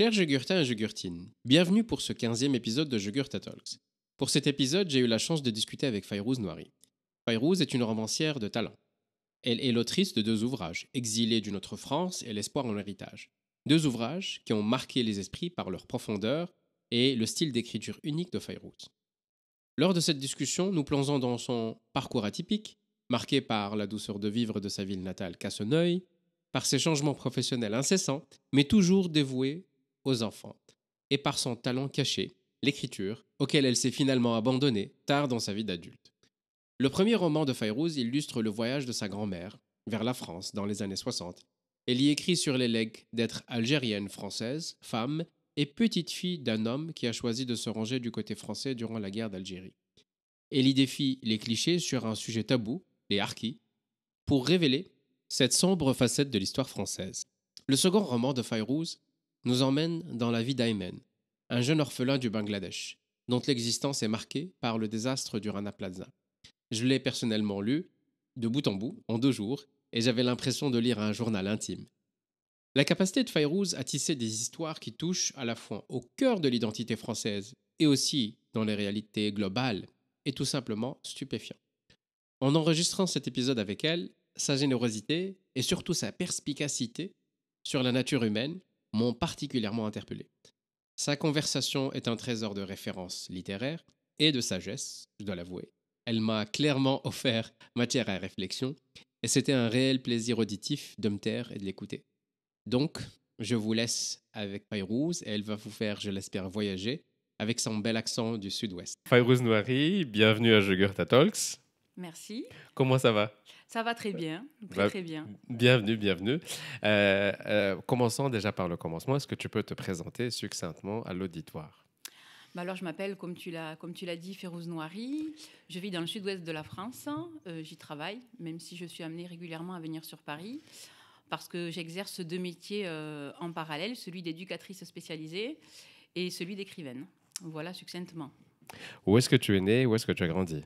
Chers jugurtins et jugurtines, bienvenue pour ce 15e épisode de Jugurta Talks. Pour cet épisode, j'ai eu la chance de discuter avec Fayrouz Noiri. Fayrouz est une romancière de talent. Elle est l'autrice de deux ouvrages, Exilée d'une autre France et L'espoir en héritage. Deux ouvrages qui ont marqué les esprits par leur profondeur et le style d'écriture unique de Fayrouz. Lors de cette discussion, nous plongeons dans son parcours atypique, marqué par la douceur de vivre de sa ville natale Casseneuil, par ses changements professionnels incessants, mais toujours dévoués, aux enfants. Et par son talent caché, l'écriture, auquel elle s'est finalement abandonnée tard dans sa vie d'adulte. Le premier roman de Fayrouz illustre le voyage de sa grand-mère vers la France dans les années 60. Elle y écrit sur les legs d'être algérienne française, femme et petite fille d'un homme qui a choisi de se ranger du côté français durant la guerre d'Algérie. Elle y défie les clichés sur un sujet tabou, les harkis, pour révéler cette sombre facette de l'histoire française. Le second roman de Fayrouz nous emmène dans la vie d'Aymen, un jeune orphelin du Bangladesh, dont l'existence est marquée par le désastre du Rana Plaza. Je l'ai personnellement lu, de bout en bout, en deux jours, et j'avais l'impression de lire un journal intime. La capacité de Fayrouz à tisser des histoires qui touchent à la fois au cœur de l'identité française et aussi dans les réalités globales est tout simplement stupéfiant. En enregistrant cet épisode avec elle, sa générosité et surtout sa perspicacité sur la nature humaine m'ont particulièrement interpellé. Sa conversation est un trésor de références littéraires et de sagesse, je dois l'avouer. Elle m'a clairement offert matière à réflexion, et c'était un réel plaisir auditif de me taire et de l'écouter. Donc, je vous laisse avec Fayrouz, et elle va vous faire, je l'espère, voyager avec son bel accent du sud-ouest. Fayrouz Noiri, bienvenue à Jugurta Talks. Merci. Comment ça va ça va très bien, bah, très, bien. Bienvenue, bienvenue. Euh, euh, commençons déjà par le commencement. Est-ce que tu peux te présenter succinctement à l'auditoire bah, alors, je m'appelle, comme tu l'as, comme tu l'as dit, Férouz Noiri. Je vis dans le sud-ouest de la France. Euh, j'y travaille, même si je suis amenée régulièrement à venir sur Paris, parce que j'exerce deux métiers en parallèle, celui d'éducatrice spécialisée et celui d'écrivaine. Voilà, succinctement. Où est-ce que tu es née Où est-ce que tu as grandi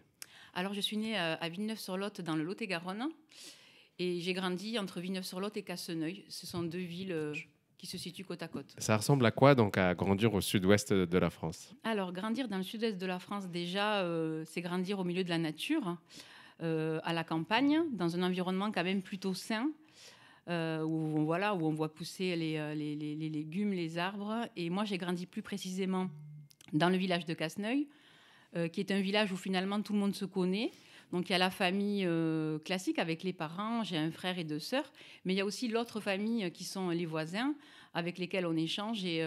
alors, je suis née euh, à Villeneuve-sur-Lot, dans le Lot-et-Garonne. Et j'ai grandi entre Villeneuve-sur-Lot et Casseneuil. Ce sont deux villes euh, qui se situent côte à côte. Ça ressemble à quoi donc à grandir au sud-ouest de la France Alors grandir dans le sud-ouest de la France déjà, euh, c'est grandir au milieu de la nature, à la campagne, dans un environnement quand même plutôt sain. où, on, voilà, où on voit pousser les, les légumes, les arbres. Et moi, j'ai grandi plus précisément dans le village de Casseneuil, euh, qui est un village où finalement tout le monde se connaît. Donc il y a la famille euh, classique avec les parents, j'ai un frère et deux sœurs, mais il y a aussi l'autre famille euh, qui sont les voisins avec lesquels on échange. Et,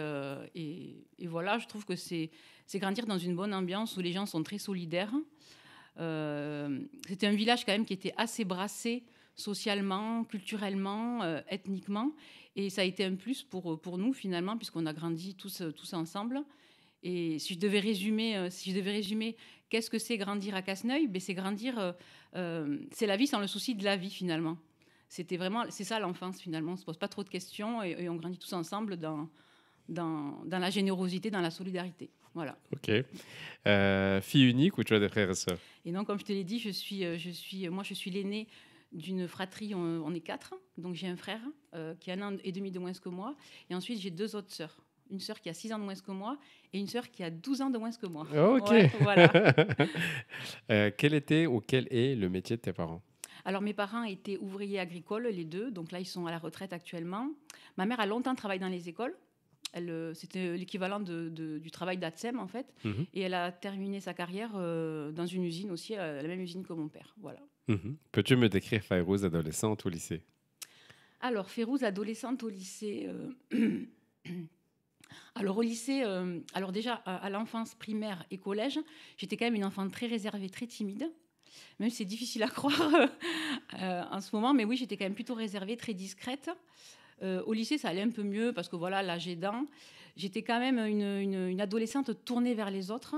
voilà, je trouve que c'est grandir dans une bonne ambiance où les gens sont très solidaires. C'était un village quand même qui était assez brassé socialement, culturellement, ethniquement. Et ça a été un plus pour, nous finalement, puisqu'on a grandi tous ensemble. Et si je devais résumer, euh, si je devais résumer, qu'est-ce que c'est grandir à Casneuil ben, c'est grandir, euh, euh, c'est la vie sans le souci de la vie finalement. C'était vraiment, c'est ça l'enfance finalement. On se pose pas trop de questions et, on grandit tous ensemble dans, dans, la générosité, dans la solidarité. Voilà. Ok. fille unique ou tu as des frères et sœurs Et non, comme je te l'ai dit, je suis, je suis, moi, je suis l'aînée d'une fratrie. On, est quatre, donc j'ai un frère qui a un an et demi de moins que moi, et ensuite j'ai deux autres sœurs une sœur qui a 6 ans de moins que moi et une sœur qui a 12 ans de moins que moi. Ah, ok. voilà. Euh, quel était ou quel est le métier de tes parents alors mes parents étaient ouvriers agricoles, les deux, donc là ils sont à la retraite actuellement. Ma mère a longtemps travaillé dans les écoles, euh, c'était l'équivalent du travail d'ATSEM en fait. Mmh et elle a terminé sa carrière euh, dans une usine aussi, la même usine que mon père. Voilà. Mmh Peux-tu me décrire Fairouz adolescente au lycée Alors Fairouz adolescente au lycée, alors au lycée, euh, alors déjà à l'enfance primaire et collège, j'étais quand même une enfant très réservée, très timide. Même si c'est difficile à croire euh, en ce moment, mais oui, j'étais quand même plutôt réservée, très discrète. Euh, au lycée, ça allait un peu mieux parce que voilà, l'âge aidant, j'étais quand même une, adolescente tournée vers les autres.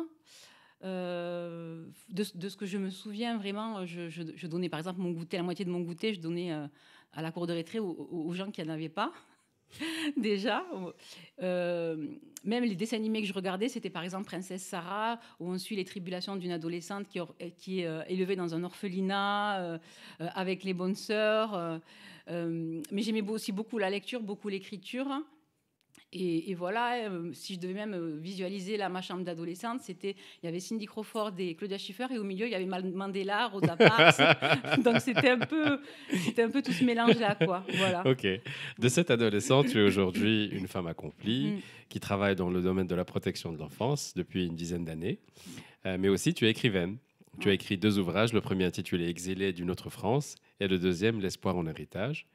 de, ce que je me souviens vraiment, je, donnais par exemple mon goûter, la moitié de mon goûter, je donnais à la cour de récré aux, aux gens qui n'en avaient pas. déjà. Euh, même les dessins animés que je regardais, c'était par exemple Princesse Sarah, où on suit les tribulations d'une adolescente qui, euh, est euh, élevée dans un orphelinat avec les bonnes sœurs. mais j'aimais aussi beaucoup la lecture, beaucoup l'écriture. Et, voilà, euh, si je devais même euh, visualiser la ma chambre d'adolescente, c'était il y avait Cindy Crawford et Claudia Schiffer et au milieu il y avait Mandela, Rosa Parks. Donc c'était un peu un peu tout ce mélange là quoi. Voilà. OK. De cette adolescente, tu es aujourd'hui une femme accomplie mm. qui travaille dans le domaine de la protection de l'enfance depuis une dizaine d'années. Euh, mais aussi tu es écrivaine. Tu as écrit deux ouvrages, le premier intitulé Exilé d'une autre France et le deuxième L'espoir en héritage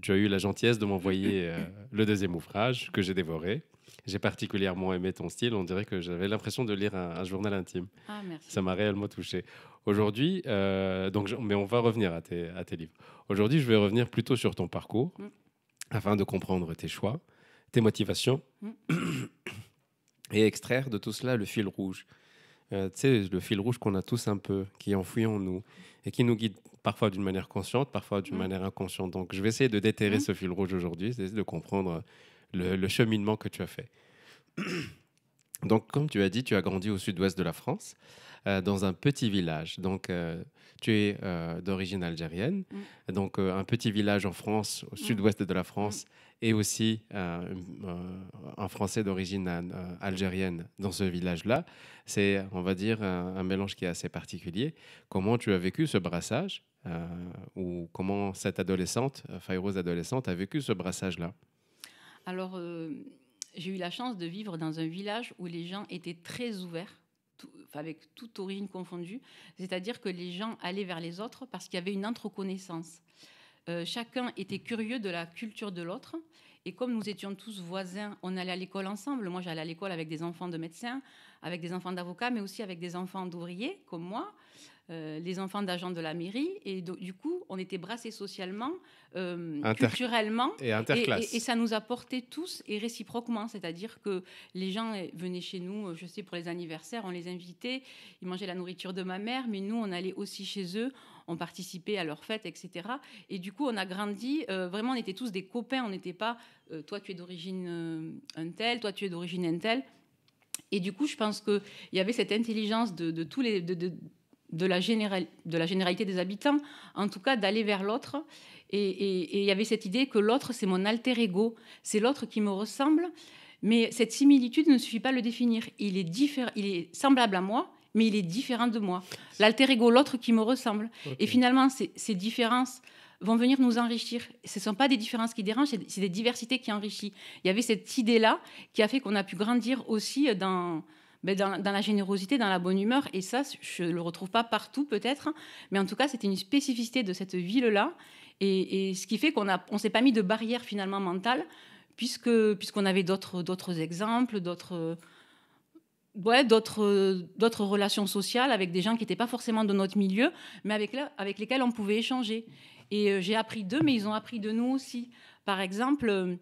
tu as eu la gentillesse de m'envoyer euh, le deuxième ouvrage que j'ai dévoré. J'ai particulièrement aimé ton style. On dirait que j'avais l'impression de lire un, journal intime. Ah, merci. Ça m'a réellement touché. Aujourd'hui, euh, donc, mais on va revenir à tes, à tes livres. Aujourd'hui, je vais revenir plutôt sur ton parcours mm. afin de comprendre tes choix, tes motivations mm. et extraire de tout cela le fil rouge. Euh, tu sais, le fil rouge qu'on a tous un peu, qui est enfoui en nous et qui nous guide parfois d'une manière consciente, parfois d'une mm. manière inconsciente. Donc, je vais essayer de déterrer mm. ce fil rouge aujourd'hui, c'est de comprendre le, cheminement que tu as fait. Donc, comme tu as dit, tu as grandi au sud-ouest de la France, euh, dans un petit village. Donc, euh, tu es euh, d'origine algérienne. Mm. Donc, un petit village en France, au sud-ouest de la France, et aussi euh, euh, un Français d'origine euh, algérienne dans ce village-là. C'est, on va dire, un, mélange qui est assez particulier. Comment tu as vécu ce brassage ou comment cette adolescente, rose adolescente, a vécu ce brassage-là Alors, j'ai eu la chance de vivre dans un village où les gens étaient très ouverts avec toute origine confondue, c'est-à-dire que les gens allaient vers les autres parce qu'il y avait une entreconnaissance. Euh, chacun était curieux de la culture de l'autre. Et comme nous étions tous voisins, on allait à l'école ensemble. Moi, j'allais à l'école avec des enfants de médecins, avec des enfants d'avocats, mais aussi avec des enfants d'ouvriers comme moi. Euh, les enfants d'agents de la mairie. Et du coup, on était brassés socialement, euh, culturellement. Et, et, et, ça nous apportait tous et réciproquement. C'est-à-dire que les gens eh, venaient chez nous, euh, je sais, pour les anniversaires, on les invitait, ils mangeaient la nourriture de ma mère, mais nous, on allait aussi chez eux on participait à leurs fêtes, etc. Et du coup, on a grandi. vraiment, on était tous des copains. On n'était pas, toi, tu es d'origine untel, toi, tu es d'origine un Et du coup, je pense qu'il y avait cette intelligence de, tous les, de la, généralité des habitants, en tout cas d'aller vers l'autre. Et il y avait cette idée que l'autre, c'est mon alter ego, c'est l'autre qui me ressemble, mais cette similitude ne suffit pas à le définir. Il est, il est semblable à moi, mais il est différent de moi. L'alter ego, l'autre qui me ressemble. Et finalement, ces différences vont venir nous enrichir. Ce ne sont pas des différences qui dérangent, c'est des diversités qui enrichissent. Il y avait cette idée-là qui a fait qu'on a pu grandir aussi dans, dans, la générosité, dans la bonne humeur. Et ça, je ne le retrouve pas partout peut-être, mais en tout cas, c'était une spécificité de cette ville-là. Et, ce qui fait qu'on ne on s'est pas mis de barrière finalement mentale, puisque, puisqu'on avait d'autres, d'autres exemples, d'autres... Ouais, d'autres, d'autres relations sociales avec des gens qui n'étaient pas forcément de notre milieu, mais avec, avec lesquels on pouvait échanger. Et euh, j'ai appris d'eux, mais ils ont appris de nous aussi. Par exemple, euh,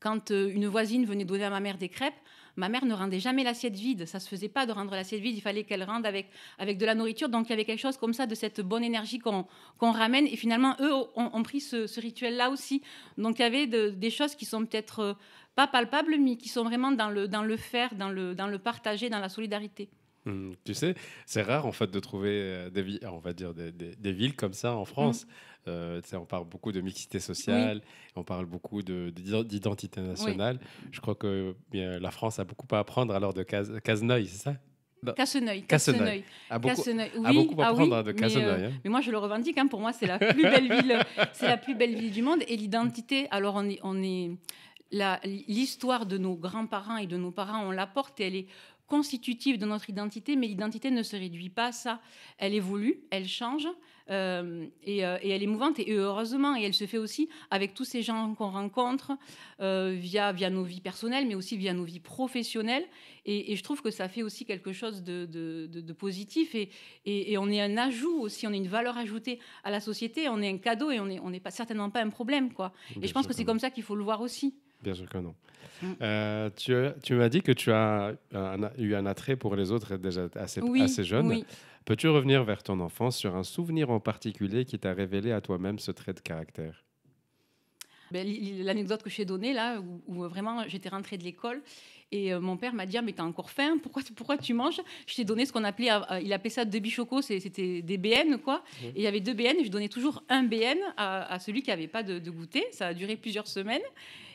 quand euh, une voisine venait donner à ma mère des crêpes, Ma mère ne rendait jamais l'assiette vide. Ça se faisait pas de rendre l'assiette vide. Il fallait qu'elle rende avec, de la nourriture. Donc il y avait quelque chose comme ça de cette bonne énergie qu'on ramène. Et finalement, eux ont, pris ce, rituel-là aussi. Donc il y avait des choses qui sont peut-être euh, pas palpables, mais qui sont vraiment dans le, dans le faire, dans le partager, dans la solidarité. Hum, tu sais, c'est rare en fait de trouver euh, des villes, on va dire des, villes comme ça en France. Hum. Euh, on parle beaucoup de mixité sociale, on parle beaucoup d'identité nationale. Je crois que la France a beaucoup à apprendre alors de Cazeneuil, c'est ça Casseneuil. Casseneuil. A oui, a beaucoup à ah apprendre. de euh, hein. Mais, moi, je le revendique. Hein. pour moi, c'est la plus belle ville. C'est la plus belle ville du monde. Et l'identité. Alors, on est, on est l'histoire de nos grands-parents et de nos parents, on l'apporte et elle est constitutive de notre identité, mais l'identité ne se réduit pas à ça. Elle évolue, elle change, euh, euh, et, elle est mouvante, et heureusement, et elle se fait aussi avec tous ces gens qu'on rencontre, euh, via, via nos vies personnelles, mais aussi via nos vies professionnelles. Et, je trouve que ça fait aussi quelque chose de, positif, et, on est un ajout aussi, on est une valeur ajoutée à la société, on est un cadeau, et on n'est certainement pas un problème. quoi. et je pense que c'est comme ça qu'il faut le voir aussi. Bien sûr que non. Mm. Euh, tu, tu m'as dit que tu as eu un attrait pour les autres déjà assez, oui, assez jeune. Peux-tu revenir vers ton enfance sur un souvenir en particulier qui t'a révélé à toi-même ce trait de caractère ben, L'anecdote que je t'ai donnée, là, où, où vraiment j'étais rentrée de l'école et euh, mon père m'a dit mais ah, mais t'as encore faim Pourquoi pourquoi tu manges Je t'ai donné ce qu'on appelait euh, euh, il appelait ça deux bichocos, c'était des BN quoi. Mmh. Et il y avait deux BN et je donnais toujours un BN à, celui qui n'avait pas de, goûter. Ça a duré plusieurs semaines.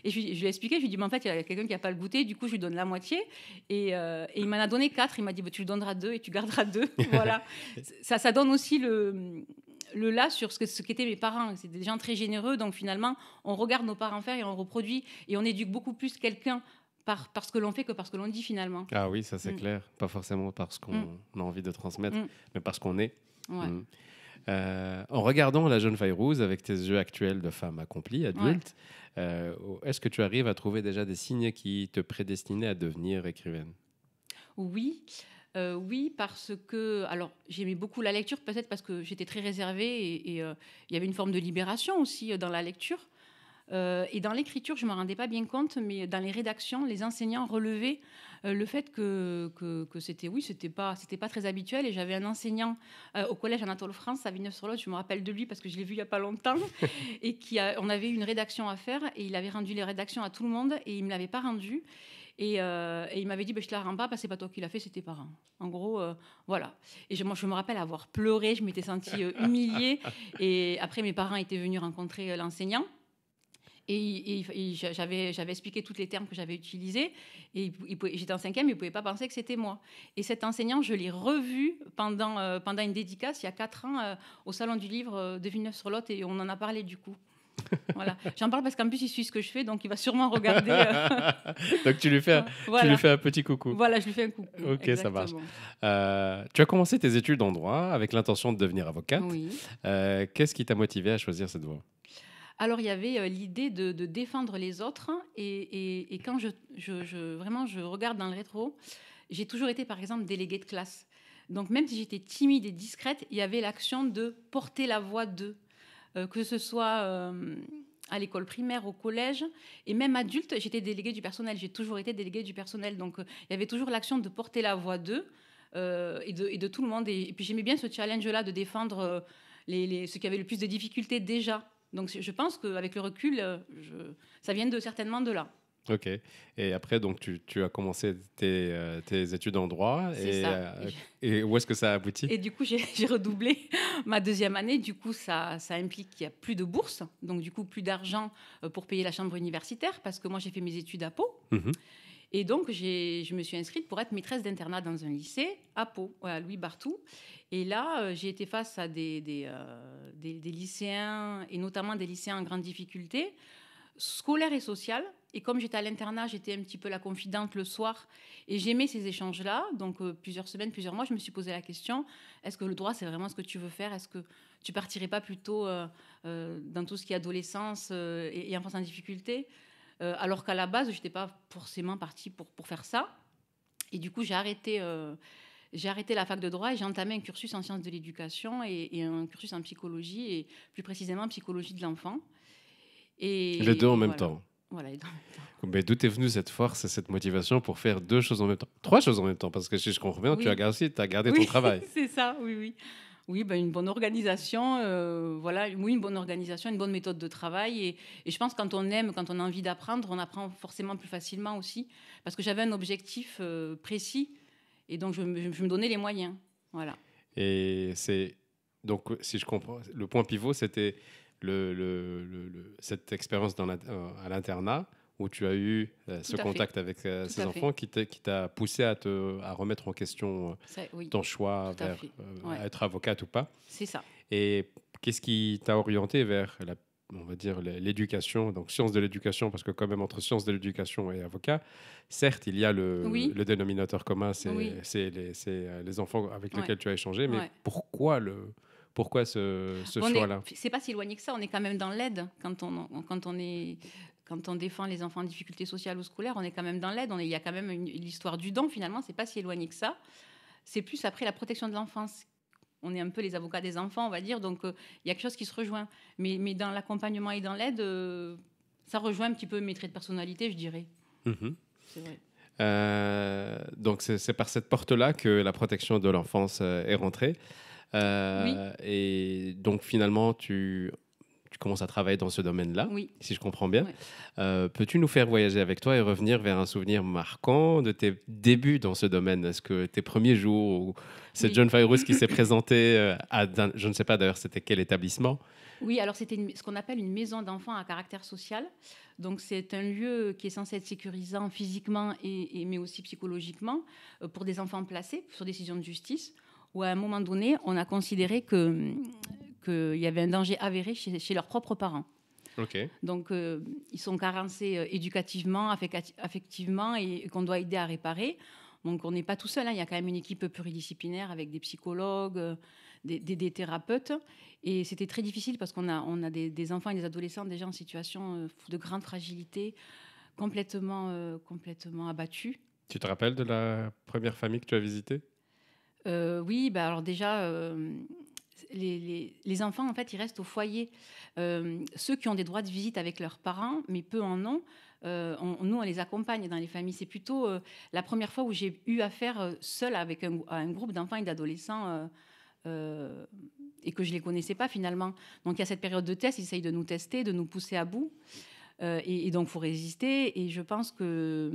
Et je, lui ai expliqué, je lui ai dit, mais en fait, il y a quelqu'un qui n'a pas le goûter, du coup, je lui donne la moitié. Et, il m'en a donné quatre. Il m'a dit, bah, tu lui donneras deux et tu garderas deux. voilà. ça, ça donne aussi le, le là sur ce ce qu'étaient mes parents. C'est des gens très généreux, donc finalement, on regarde nos parents faire et on reproduit et on éduque beaucoup plus quelqu'un par, que l'on fait que parce que l'on dit finalement. Ah oui, ça c'est mm. clair. Pas forcément parce qu'on mm. a envie de transmettre, mm. mais parce qu'on est. Euh, en regardant la jeune rouge, avec tes yeux actuels de femme accomplie, adulte, euh, est-ce que tu arrives à trouver déjà des signes qui te prédestinaient à devenir écrivaine Oui. Euh, oui, parce que alors j'aimais beaucoup la lecture, peut-être parce que j'étais très réservée et il y avait une forme de libération aussi dans la lecture. Euh, et dans l'écriture, je ne me rendais pas bien compte, mais dans les rédactions, les enseignants relevaient euh, le fait que, c'était, oui, c'était pas, c'était pas très habituel. Et j'avais un enseignant euh, au collège Anatole France à Villeneuve-sur-Lot, je me rappelle de lui parce que je l'ai vu il y a pas longtemps, et qui on avait une rédaction à faire et il avait rendu les rédactions à tout le monde et il me l'avait pas rendu. Et, il m'avait dit, bah, je ne la rends pas, parce que c'est pas toi qui l'as fait, c'est tes parents. En gros, voilà. Et je, moi, je me rappelle avoir pleuré, je m'étais sentie humiliée. Et après, mes parents étaient venus rencontrer l'enseignant. Et, j'avais, expliqué tous les termes que j'avais utilisés. Et j'étais en cinquième, il ne pouvait pas penser que c'était moi. Et cet enseignant, je l'ai revu pendant, euh, pendant une dédicace il y a quatre ans euh, au Salon du Livre euh, de Villeneuve-sur-Lot. Et on en a parlé du coup. voilà. J'en parle parce qu'en plus, il suit ce que je fais, donc il va sûrement regarder. donc tu lui, fais un, tu lui fais un petit coucou. Voilà, je lui fais un coucou. Ok, ça marche. tu as commencé tes études en droit avec l'intention de devenir avocate. Qu'est-ce qui t'a motivé à choisir cette voie alors il y avait euh, l'idée de, défendre les autres et, quand je, vraiment je regarde dans le rétro, j'ai toujours été par exemple déléguée de classe. Donc même si j'étais timide et discrète, il y avait l'action de porter la voix d'eux, euh, que ce soit euh, à l'école primaire, au collège, et même adulte, j'étais déléguée du personnel, j'ai toujours été déléguée du personnel, donc il y avait toujours l'action de porter la voix d'eux et de, tout le monde. Et, puis j'aimais bien ce challenge-là de défendre les, ceux qui avaient le plus de difficultés déjà. Donc je pense qu'avec le recul, euh, ça vient de, certainement de là. Ok. Et après, donc, tu, as commencé euh, tes, études en droit. Et, ça. Euh, et où est-ce que ça a abouti Et du coup, j'ai redoublé ma deuxième année. Du coup, ça, implique qu'il n'y a plus de bourse, donc du coup, plus d'argent pour payer la chambre universitaire, parce que moi, j'ai fait mes études à Pau. Mhm. Et donc, je me suis inscrite pour être maîtresse d'internat dans un lycée à Pau, à Louis Bartou. Et là, euh, j'ai été face à des, euh, des, des, lycéens, et notamment des lycéens en grande difficulté, scolaire et sociale. Et comme j'étais à l'internat, j'étais un petit peu la confidente le soir et j'aimais ces échanges-là. Donc euh, plusieurs semaines, plusieurs mois, je me suis posé la question est-ce que le droit, c'est vraiment ce que tu veux faire Est-ce que tu partirais pas plutôt dans tout ce qui est adolescence et, et enfance en difficulté euh, alors qu'à la base, je n'étais pas forcément partie pour, pour faire ça. Et du coup, j'ai arrêté, euh, arrêté la fac de droit et j'ai entamé un cursus en sciences de l'éducation et, un cursus en psychologie, et plus précisément en psychologie de l'enfant. Et, les deux en même temps. Mais d'où est venue cette force et cette motivation pour faire deux choses en même temps Trois choses en même temps, parce que si je comprends bien, tu as, gardé, as gardé ton travail. c'est ça, oui, oui. Oui, ben une bonne organisation, euh, voilà, oui, une bonne organisation, une bonne méthode de travail. Et, je pense que quand on aime, quand on a envie d'apprendre, on apprend forcément plus facilement aussi, parce que j'avais un objectif euh, précis, et donc je, me donnais les moyens, voilà. Et c'est donc si je comprends, le point pivot, c'était cette expérience dans euh, à l'internat où tu as eu euh, ce contact avec euh, ces enfants qui, t'a, poussé à, te, à remettre en question euh, ton choix vers être avocate ou pas. C'est ça. Et qu'est-ce qui t'a orienté vers on va dire l'éducation, donc sciences de l'éducation, parce que quand même entre sciences de l'éducation et avocat, certes, il y a le, le dénominateur commun, c'est, les, les, enfants avec lesquels tu as échangé, mais pourquoi, le, pourquoi ce, choix-là Ce C'est pas si éloigné que ça, on est quand même dans l'aide quand on, quand on est quand on défend les enfants en difficulté sociale ou scolaire, on est quand même dans l'aide. Il y a quand même l'histoire du don, finalement, c'est pas si éloigné que ça. C'est plus après la protection de l'enfance. On est un peu les avocats des enfants, on va dire, donc euh, il y a quelque chose qui se rejoint. Mais, dans l'accompagnement et dans l'aide, euh, ça rejoint un petit peu mes traits de personnalité, je dirais. Mm-hmm. C'est vrai. Euh, donc c'est par cette porte-là que la protection de l'enfance est rentrée. Et donc finalement, tu commence à travailler dans ce domaine-là, oui. si je comprends bien. Euh, peux-tu nous faire voyager avec toi et revenir vers un souvenir marquant de tes débuts dans ce domaine Est-ce que tes premiers jours cette oui. jeune qui s'est présenté euh, à, je ne sais pas d'ailleurs, c'était quel établissement Oui, alors c'était ce qu'on appelle une maison d'enfants à caractère social. Donc c'est un lieu qui est censé être sécurisant physiquement et, et, mais aussi psychologiquement euh, pour des enfants placés sur décision de justice où à un moment donné, on a considéré que, qu'il y avait un danger avéré chez, leurs propres parents. Donc, euh, ils sont carencés euh, éducativement, affectivement, et, qu'on doit aider à réparer. Donc, on n'est pas tout seul. Hein. Il y a quand même une équipe pluridisciplinaire avec des psychologues, euh, des, thérapeutes. Et c'était très difficile parce qu'on a, des, enfants et des adolescents déjà en situation de grande fragilité, complètement, complètement abattus. Tu te rappelles de la première famille que tu as visitée Oui, bah alors déjà, les, enfants, en fait, ils restent au foyer. Euh, ceux qui ont des droits de visite avec leurs parents, mais peu en ont, euh, nous, on les accompagne dans les familles. C'est plutôt euh, la première fois où j'ai eu affaire seule avec un, groupe d'enfants et d'adolescents. et que je ne les connaissais pas finalement. Donc il y a cette période de test, ils essayent de nous tester, de nous pousser à bout. Et, donc il faut résister. Et je pense que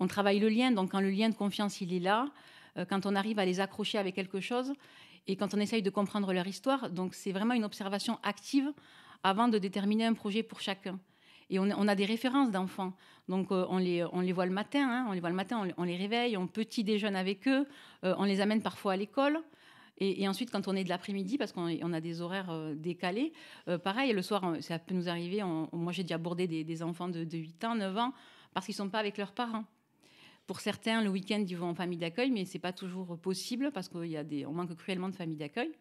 on travaille le lien. Donc quand le lien de confiance, il est là, quand on arrive à les accrocher avec quelque chose, et quand on essaye de comprendre leur histoire. Donc c'est vraiment une observation active avant de déterminer un projet pour chacun. Et on, a des références d'enfants. Donc euh, on, les, on les voit le matin, hein. on les voit le matin, on, les réveille, on petit déjeune avec eux, euh, on les amène parfois à l'école. Et, ensuite, quand on est de l'après-midi, parce qu'on a des horaires euh, décalés, pareil, le soir, ça peut nous arriver. moi, j'ai déjà abordé des, enfants de, de 8 ans, 9 ans, parce qu'ils ne sont pas avec leurs parents. Pour certains, le week-end, ils vont en famille d'accueil, mais ce n'est pas toujours possible parce qu'on manque cruellement de familles d'accueil.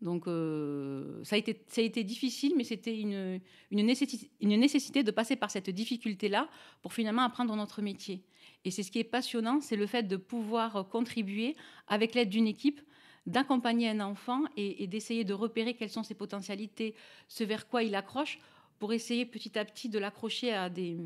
Donc euh, ça, a été, ça, a été, difficile, mais c'était une, une, nécessité, de passer par cette difficulté-là pour finalement apprendre notre métier. Et c'est ce qui est passionnant, c'est le fait de pouvoir contribuer avec l'aide d'une équipe, d'accompagner un enfant et, d'essayer de repérer quelles sont ses potentialités, ce vers quoi il accroche, pour essayer petit à petit de l'accrocher à des,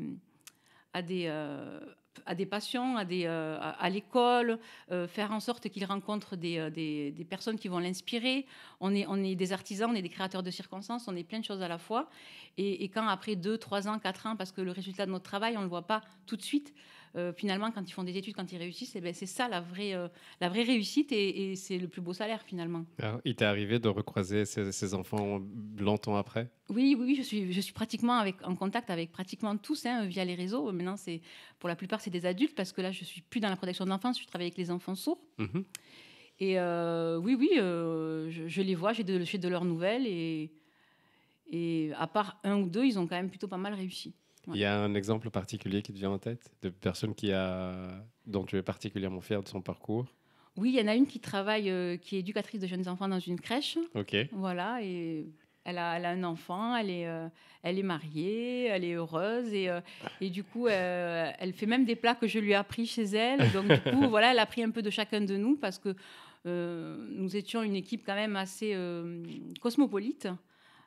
à des, euh, à des patients, à, euh, l'école, euh, faire en sorte qu'ils rencontrent des, euh, personnes qui vont l'inspirer. On est, des artisans, on est des créateurs de circonstances, on est plein de choses à la fois. Et, quand après deux, trois ans, 4 ans, parce que le résultat de notre travail, on ne le voit pas tout de suite, euh, finalement, quand ils font des études, quand ils réussissent, eh ben, c'est ça la vraie, euh, la vraie réussite et, c'est le plus beau salaire finalement. il t'est arrivé de recroiser ces, enfants longtemps après oui, oui, je suis, je suis pratiquement en contact avec pratiquement tous hein, via les réseaux. Maintenant, c'est pour la plupart, c'est des adultes parce que là, je suis plus dans la protection de l'enfance, je travaille avec les enfants sourds. Mhm. Et euh, oui, oui, je, les vois, j'ai de, de leurs nouvelles. Et, et à part un ou deux, ils ont quand même plutôt pas mal réussi. Il y a un exemple particulier qui te vient en tête de personne qui a, dont tu es particulièrement fier de son parcours Oui, il y en a une qui travaille, euh, qui est éducatrice de jeunes enfants dans une crèche. Ok. Voilà, et elle a, elle a un enfant, elle est, euh, elle est mariée, elle est heureuse, et, euh, et du coup, elle fait même des plats que je lui ai appris chez elle. Donc, du coup, voilà, elle a pris un peu de chacun de nous parce que nous étions une équipe quand même assez cosmopolite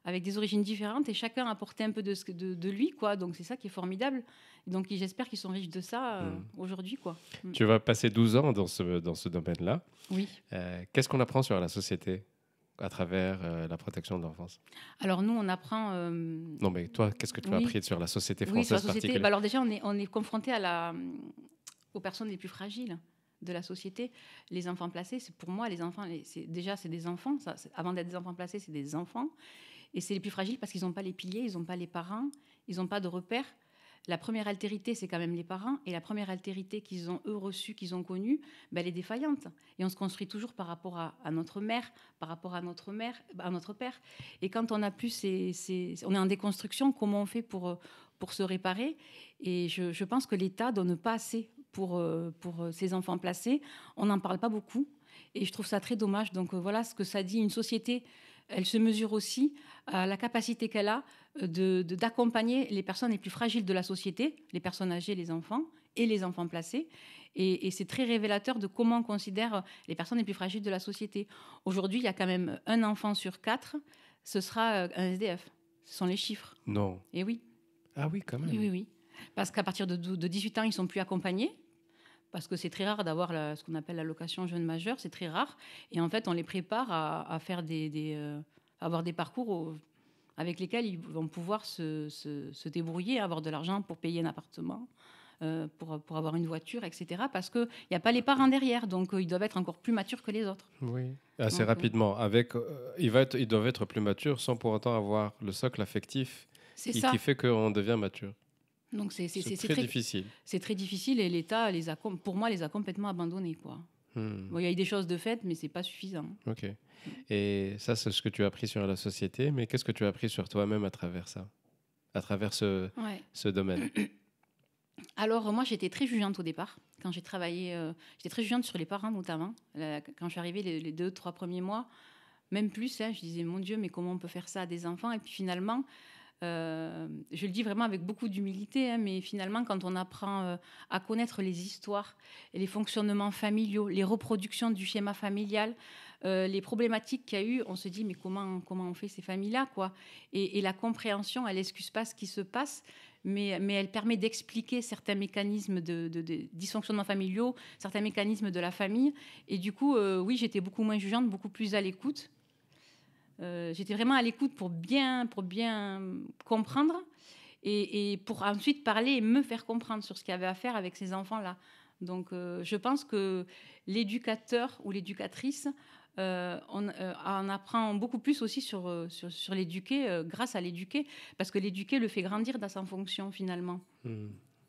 avec des origines différentes et chacun apportait un peu de, de, de lui, quoi. Donc c'est ça qui est formidable. donc j'espère qu'ils sont riches de ça euh, mm. aujourd'hui, quoi. Mm. Tu vas passer 12 ans dans ce, dans ce domaine-là. Oui. Euh, qu'est-ce qu'on apprend sur la société à travers euh, la protection de l'enfance Alors nous, on apprend... Non, mais toi, qu'est-ce que tu as appris sur la société française oui, sur la société. Bah, alors déjà, on est, on est confronté à la, aux personnes les plus fragiles de la société. Les enfants placés, c'est pour moi, les enfants, déjà, c'est des enfants. Ça, avant d'être des enfants placés, c'est des enfants. Et c'est les plus fragiles parce qu'ils n'ont pas les piliers, ils n'ont pas les parents, ils n'ont pas de repères. La première altérité, c'est quand même les parents, et la première altérité qu'ils ont, eux, reçue, qu'ils ont connue, ben, elle est défaillante. Et on se construit toujours par rapport à, notre mère, par rapport à notre mère, à notre père. Et quand on a plus ces, on est en déconstruction, comment on fait pour, pour se réparer Et je, pense que l'État donne pas assez pour, euh, pour euh, ces enfants placés. On n'en parle pas beaucoup, et je trouve ça très dommage. Donc euh, voilà ce que ça dit une société elle se mesure aussi à la capacité qu'elle a euh, d'accompagner les personnes les plus fragiles de la société, les personnes âgées, les enfants et les enfants placés. Et, c'est très révélateur de comment on considère euh, les personnes les plus fragiles de la société. Aujourd'hui, il y a quand même un enfant sur quatre, ce sera euh, un SDF. Ce sont les chiffres. Non. Et eh oui. Ah oui, quand même. Eh oui, oui, Parce qu'à partir de, de 18 ans, ils sont plus accompagnés parce que c'est très rare d'avoir ce qu'on appelle la location jeune majeur, c'est très rare. Et en fait, on les prépare à, faire des, euh, avoir des parcours avec lesquels ils vont pouvoir se, se, se débrouiller, avoir de l'argent pour payer un appartement, euh, pour, pour, avoir une voiture, etc. Parce qu'il n'y a pas les parents derrière, donc euh, ils doivent être encore plus matures que les autres. Oui, assez rapidement. Avec, ils, va être, ils doivent être plus matures sans pour autant avoir le socle affectif qui, qui fait qu'on devient mature. Donc c'est très, difficile. C'est très difficile et l'État les a, pour moi, les a complètement abandonnés quoi. Hmm. il y a eu des choses de fait, mais c'est pas suffisant. Ok. Et ça, c'est ce que tu as appris sur la société, mais qu'est-ce que tu as appris sur toi-même à travers ça, à travers ce, domaine Alors, moi, j'étais très jugeante au départ. Quand j'ai travaillé, euh, j'étais très jugeante sur les parents, notamment. quand je suis arrivée les, deux, trois premiers mois, même plus, hein, je disais, mon Dieu, mais comment on peut faire ça à des enfants Et puis finalement, euh, je le dis vraiment avec beaucoup d'humilité, hein, mais finalement, quand on apprend euh, à connaître les histoires, et les fonctionnements familiaux, les reproductions du schéma familial, euh, les problématiques qu'il y a eu, on se dit mais comment, comment on fait ces familles-là quoi et, la compréhension, elle n'excuse pas ce qui se passe, mais, mais elle permet d'expliquer certains mécanismes de, dysfonctionnement de, dysfonctionnements familiaux, certains mécanismes de la famille. Et du coup, oui, j'étais beaucoup moins jugeante, beaucoup plus à l'écoute. Euh, j'étais vraiment à l'écoute pour bien, pour bien comprendre et, pour ensuite parler et me faire comprendre sur ce qu'il y avait à faire avec ces enfants-là. Donc, euh, je pense que l'éducateur ou l'éducatrice, euh, on en apprend beaucoup plus aussi sur, sur, sur grâce à l'éduquer parce que l'éduqué le fait grandir dans sa fonction finalement. Mmh.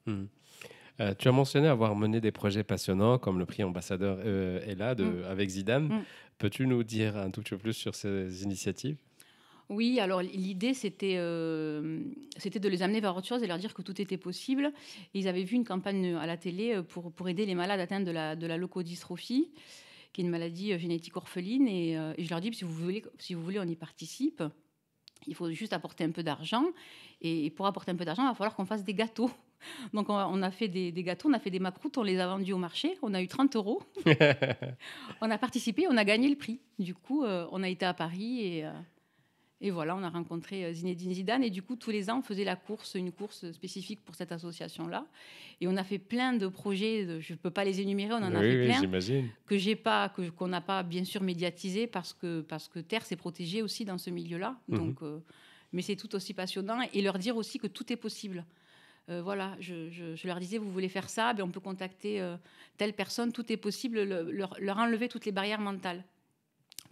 Mmh. Euh, tu as mentionné avoir mené des projets passionnants comme le prix ambassadeur euh, ELA de, mm. avec Zidane. Mm. Peux-tu nous dire un tout petit peu plus sur ces initiatives oui, alors l'idée, euh, c'était de les amener vers autre chose et leur dire que tout était possible. Ils avaient vu une campagne à la télé euh, pour, pour aider les malades atteints de la, de la qui est une maladie génétique orpheline. Et, je leur dis, si vous, voulez, si vous voulez, on y participe. Il faut juste apporter un peu d'argent. et pour apporter un peu d'argent, il va falloir qu'on fasse des gâteaux. Donc, on a, fait des, gâteaux, on a fait des macroutes, on les a vendus au marché. On a eu 30 euros. on a participé, on a gagné le prix. Du coup, euh, on a été à Paris et, euh, voilà, on a rencontré euh, Zinedine Zidane. Et du coup, tous les ans, on faisait la course, une course spécifique pour cette association-là. Et on a fait plein de projets, je ne peux pas les énumérer, on en a fait plein. Que j'ai pas, qu'on n'a pas bien sûr médiatisé parce que, parce que Terre s'est protégée aussi dans ce milieu-là. Mhm. mais c'est tout aussi passionnant et leur dire aussi que tout est possible. Euh, voilà, je, leur disais, vous voulez faire ça, ben on peut contacter euh, telle personne, tout est possible, leur, enlever toutes les barrières mentales.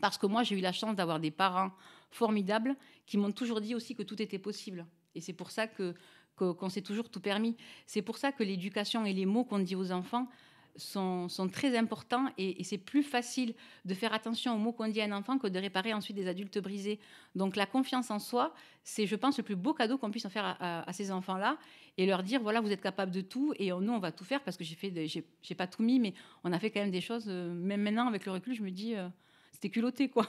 Parce que moi, j'ai eu la chance d'avoir des parents formidables qui m'ont toujours dit aussi que tout était possible. Et c'est pour ça que qu'on s'est toujours tout permis. C'est pour ça que l'éducation et les mots qu'on dit aux enfants, sont, très importants et, c'est plus facile de faire attention aux mots qu'on dit à un enfant que de réparer ensuite des adultes brisés. Donc la confiance en soi, c'est je pense le plus beau cadeau qu'on puisse en faire à, ces enfants-là et leur dire voilà vous êtes capable de tout et nous on va tout faire parce que j'ai fait j'ai pas tout mis mais on a fait quand même des choses euh, même maintenant avec le recul je me dis euh, c'était culotté, quoi.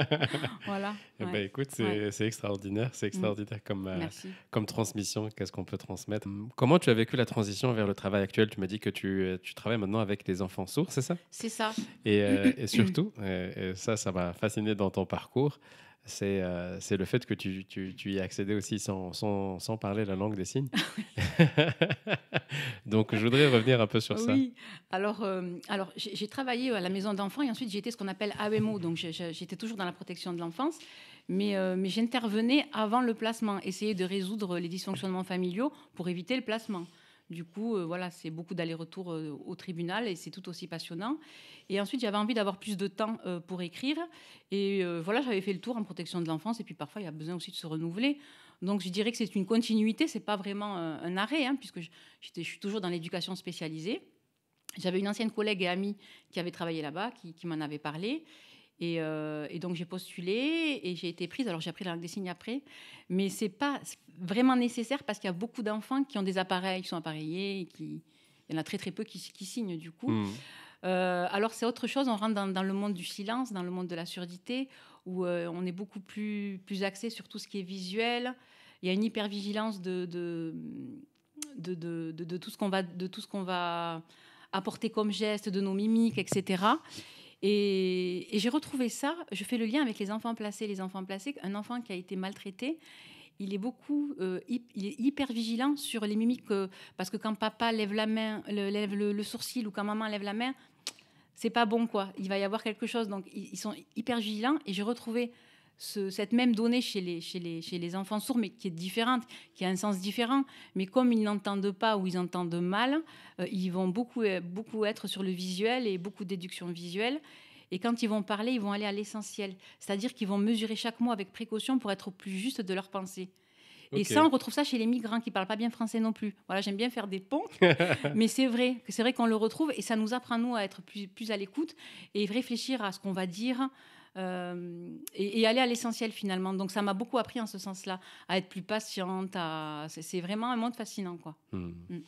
voilà. Eh ben, écoute, c'est extraordinaire, c'est mm. extraordinaire comme, euh, comme transmission, qu'est-ce qu'on peut transmettre. Hum, comment tu as vécu la transition vers le travail actuel Tu m'as dit que tu, euh, tu, travailles maintenant avec les enfants sourds, c'est ça C'est ça. Et, euh, surtout, ça, ça m'a fasciné dans ton parcours. Euh, c'est le fait que tu, tu, y accédais aussi sans, parler la langue des signes. Donc, je voudrais revenir un peu sur ça. Oui, alors, euh, j'ai travaillé à la maison d'enfants et ensuite j'ai ce qu'on appelle AMO. Donc, j'étais toujours dans la protection de l'enfance, mais, euh, mais j'intervenais avant le placement, essayer de résoudre les dysfonctionnements familiaux pour éviter le placement. Du coup, euh, voilà, c'est beaucoup d'aller-retour euh, au tribunal et c'est tout aussi passionnant. Et ensuite, j'avais envie d'avoir plus de temps euh, pour écrire. Et voilà, j'avais fait le tour en protection de l'enfance. Et puis parfois, il y a besoin aussi de se renouveler. Donc, je dirais que c'est une continuité. n'est pas vraiment un arrêt, hein, puisque je, suis toujours dans l'éducation spécialisée. J'avais une ancienne collègue et amie qui avait travaillé là-bas, qui m'en avait parlé. Euh, et, donc j'ai postulé et j'ai été prise. Alors j'ai appris la langue des signes après, mais c'est pas vraiment nécessaire parce qu'il y a beaucoup d'enfants qui ont des appareils, qui sont appareillés, et qui il y en a très très peu qui, signent du coup. Hmm. Euh, alors c'est autre chose, on rentre dans, le monde du silence, dans le monde de la surdité, où euh, on est beaucoup plus, plus axé sur tout ce qui est visuel. Il y a une hyper de, de, de, tout ce qu'on va, de tout ce qu'on va apporter comme geste, de nos mimiques, etc. Et, j'ai retrouvé ça, je fais le lien avec les enfants placés. Les enfants placés, un enfant qui a été maltraité, il est beaucoup, euh, il est hyper vigilant sur les mimiques euh, parce que quand papa lève la main, le, lève le, sourcil ou quand maman lève la main, c'est pas bon quoi. Il va y avoir quelque chose, donc ils sont hyper vigilants. Et j'ai retrouvé cette même donnée chez les, chez, les, enfants sourds, mais qui est différente, qui a un sens différent. Mais comme ils n'entendent pas ou ils entendent mal, euh, ils vont beaucoup, euh, beaucoup être sur le visuel et beaucoup de déductions visuelle. Et quand ils vont parler, ils vont aller à l'essentiel. C'est-à-dire qu'ils vont mesurer chaque mot avec précaution pour être au plus juste de leur pensée. Et ça, on retrouve ça chez les migrants qui parlent pas bien français non plus. Voilà, j'aime bien faire des ponts, mais c'est vrai, c'est vrai qu'on le retrouve et ça nous apprend nous à être plus, plus à l'écoute et réfléchir à ce qu'on va dire, euh, et, aller à l'essentiel finalement. Donc ça m'a beaucoup appris en ce sens-là, à être plus patiente. À... C'est vraiment un monde fascinant. quoi. Hmm. Hmm.